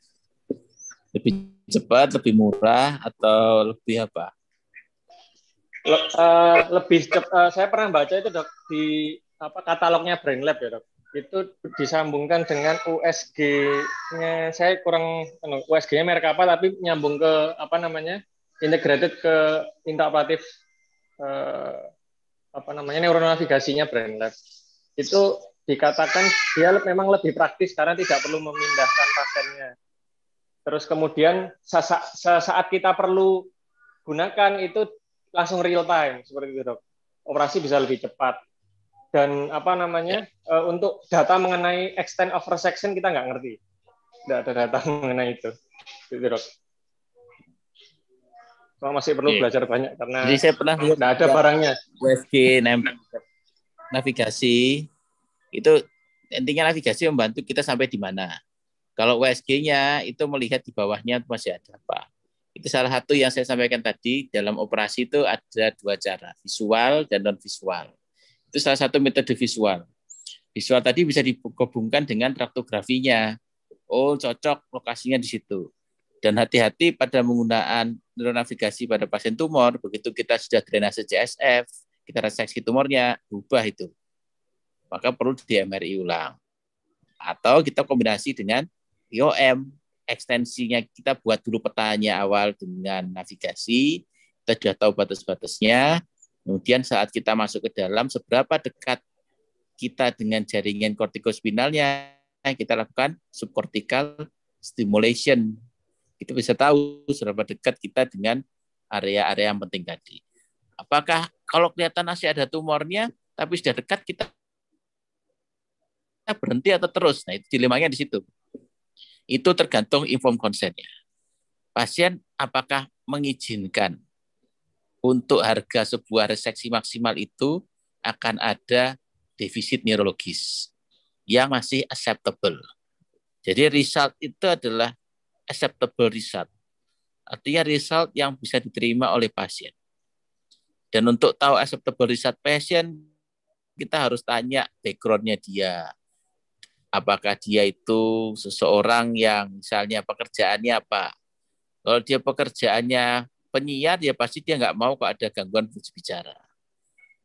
Lebih cepat, lebih murah, atau lebih apa? Le, uh, lebih cep, uh, saya pernah baca itu dok di apa katalognya Brain Lab ya dok itu disambungkan dengan USG-nya saya kurang USG-nya anu, merek apa tapi nyambung ke apa namanya integrated ke interaktif uh, eh, apa namanya neuronavigasinya Brain Lab itu dikatakan dia memang lebih praktis karena tidak perlu memindahkan pasiennya. Terus kemudian saat kita perlu gunakan itu langsung real time seperti itu dok. Operasi bisa lebih cepat dan apa namanya ya. untuk data mengenai extent of resection kita nggak ngerti tidak ada data *laughs* mengenai itu Itu dok masih perlu ya. belajar banyak karena Jadi saya pernah tidak ada barangnya UFG navigasi itu intinya navigasi membantu kita sampai di mana. Kalau USG-nya itu melihat di bawahnya masih ada apa. Itu salah satu yang saya sampaikan tadi, dalam operasi itu ada dua cara, visual dan non-visual. Itu salah satu metode visual. Visual tadi bisa digabungkan dengan traktografinya. Oh, cocok lokasinya di situ. Dan hati-hati pada penggunaan neuronavigasi pada pasien tumor, begitu kita sudah drainase CSF, kita reseksi tumornya, ubah itu maka perlu di MRI ulang. Atau kita kombinasi dengan IOM, ekstensinya kita buat dulu petanya awal dengan navigasi, kita sudah tahu batas-batasnya, kemudian saat kita masuk ke dalam, seberapa dekat kita dengan jaringan kortikospinalnya, kita lakukan subkortikal stimulation. Kita bisa tahu seberapa dekat kita dengan area-area yang penting tadi. Apakah kalau kelihatan masih ada tumornya, tapi sudah dekat kita berhenti atau terus. Nah, itu dilemanya di situ. Itu tergantung inform konsennya. Pasien apakah mengizinkan untuk harga sebuah reseksi maksimal itu akan ada defisit neurologis yang masih acceptable. Jadi result itu adalah acceptable result. Artinya result yang bisa diterima oleh pasien. Dan untuk tahu acceptable result pasien, kita harus tanya backgroundnya dia, apakah dia itu seseorang yang misalnya pekerjaannya apa. Kalau dia pekerjaannya penyiar, ya pasti dia nggak mau kok ada gangguan bicara.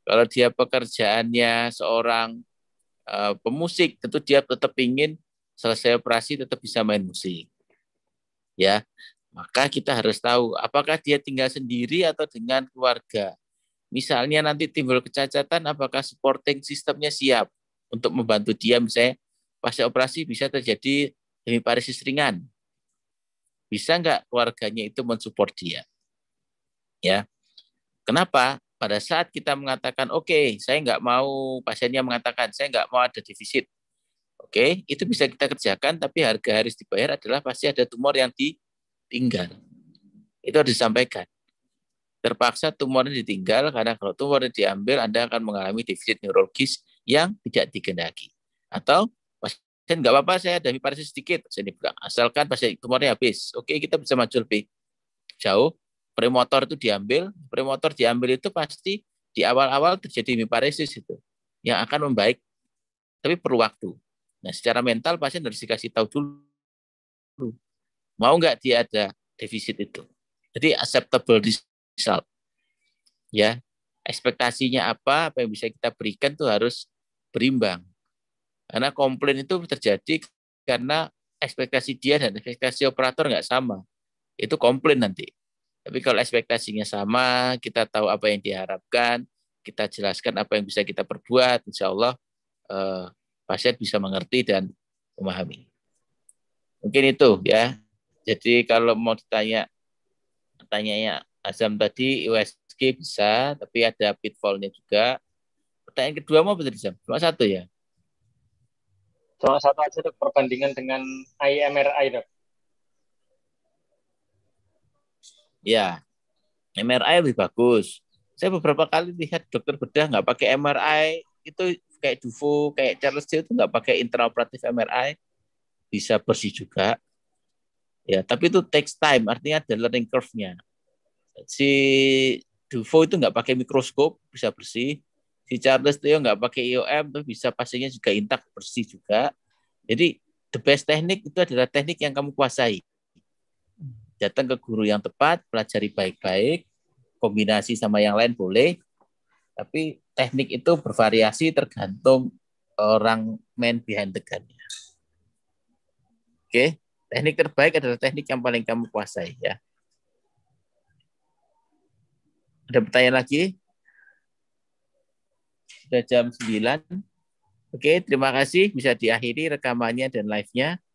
Kalau dia pekerjaannya seorang uh, pemusik, tentu dia tetap ingin selesai operasi tetap bisa main musik. Ya, maka kita harus tahu apakah dia tinggal sendiri atau dengan keluarga. Misalnya nanti timbul kecacatan, apakah supporting sistemnya siap untuk membantu dia misalnya pasca operasi bisa terjadi hemiparesis ringan. Bisa enggak keluarganya itu mensupport dia? Ya, Kenapa? Pada saat kita mengatakan, oke, okay, saya enggak mau, pasiennya mengatakan, saya enggak mau ada defisit. Oke, okay, itu bisa kita kerjakan, tapi harga harus dibayar adalah pasti ada tumor yang ditinggal. Itu harus disampaikan. Terpaksa tumornya ditinggal, karena kalau tumornya diambil, Anda akan mengalami defisit neurologis yang tidak digendaki. Atau dan nggak apa-apa saya ada hiparesis sedikit saya bilang asalkan pas tumornya habis oke kita bisa maju lebih jauh premotor itu diambil premotor diambil itu pasti di awal-awal terjadi hiparesis itu yang akan membaik tapi perlu waktu nah secara mental pasien harus dikasih tahu dulu mau nggak dia ada defisit itu jadi acceptable result ya ekspektasinya apa apa yang bisa kita berikan tuh harus berimbang karena komplain itu terjadi karena ekspektasi dia dan ekspektasi operator nggak sama. Itu komplain nanti. Tapi kalau ekspektasinya sama, kita tahu apa yang diharapkan, kita jelaskan apa yang bisa kita perbuat, insya Allah eh, pasien bisa mengerti dan memahami. Mungkin itu ya. Jadi kalau mau ditanya, ya Azam tadi USG bisa, tapi ada pitfallnya juga. Pertanyaan kedua mau betul Azam? Cuma satu ya. Cuma satu aja dok perbandingan dengan IMRI dok. Ya, MRI lebih bagus. Saya beberapa kali lihat dokter bedah nggak pakai MRI itu kayak Dufo, kayak Charles J itu nggak pakai intraoperatif MRI bisa bersih juga. Ya, tapi itu takes time, artinya ada learning curve-nya. Si Dufo itu nggak pakai mikroskop bisa bersih si Charles ya nggak pakai IOM tuh bisa pastinya juga intak bersih juga jadi the best teknik itu adalah teknik yang kamu kuasai datang ke guru yang tepat pelajari baik-baik kombinasi sama yang lain boleh tapi teknik itu bervariasi tergantung orang main behind the gun Oke, teknik terbaik adalah teknik yang paling kamu kuasai ya. Ada pertanyaan lagi? sudah jam 9. Oke, terima kasih bisa diakhiri rekamannya dan live-nya.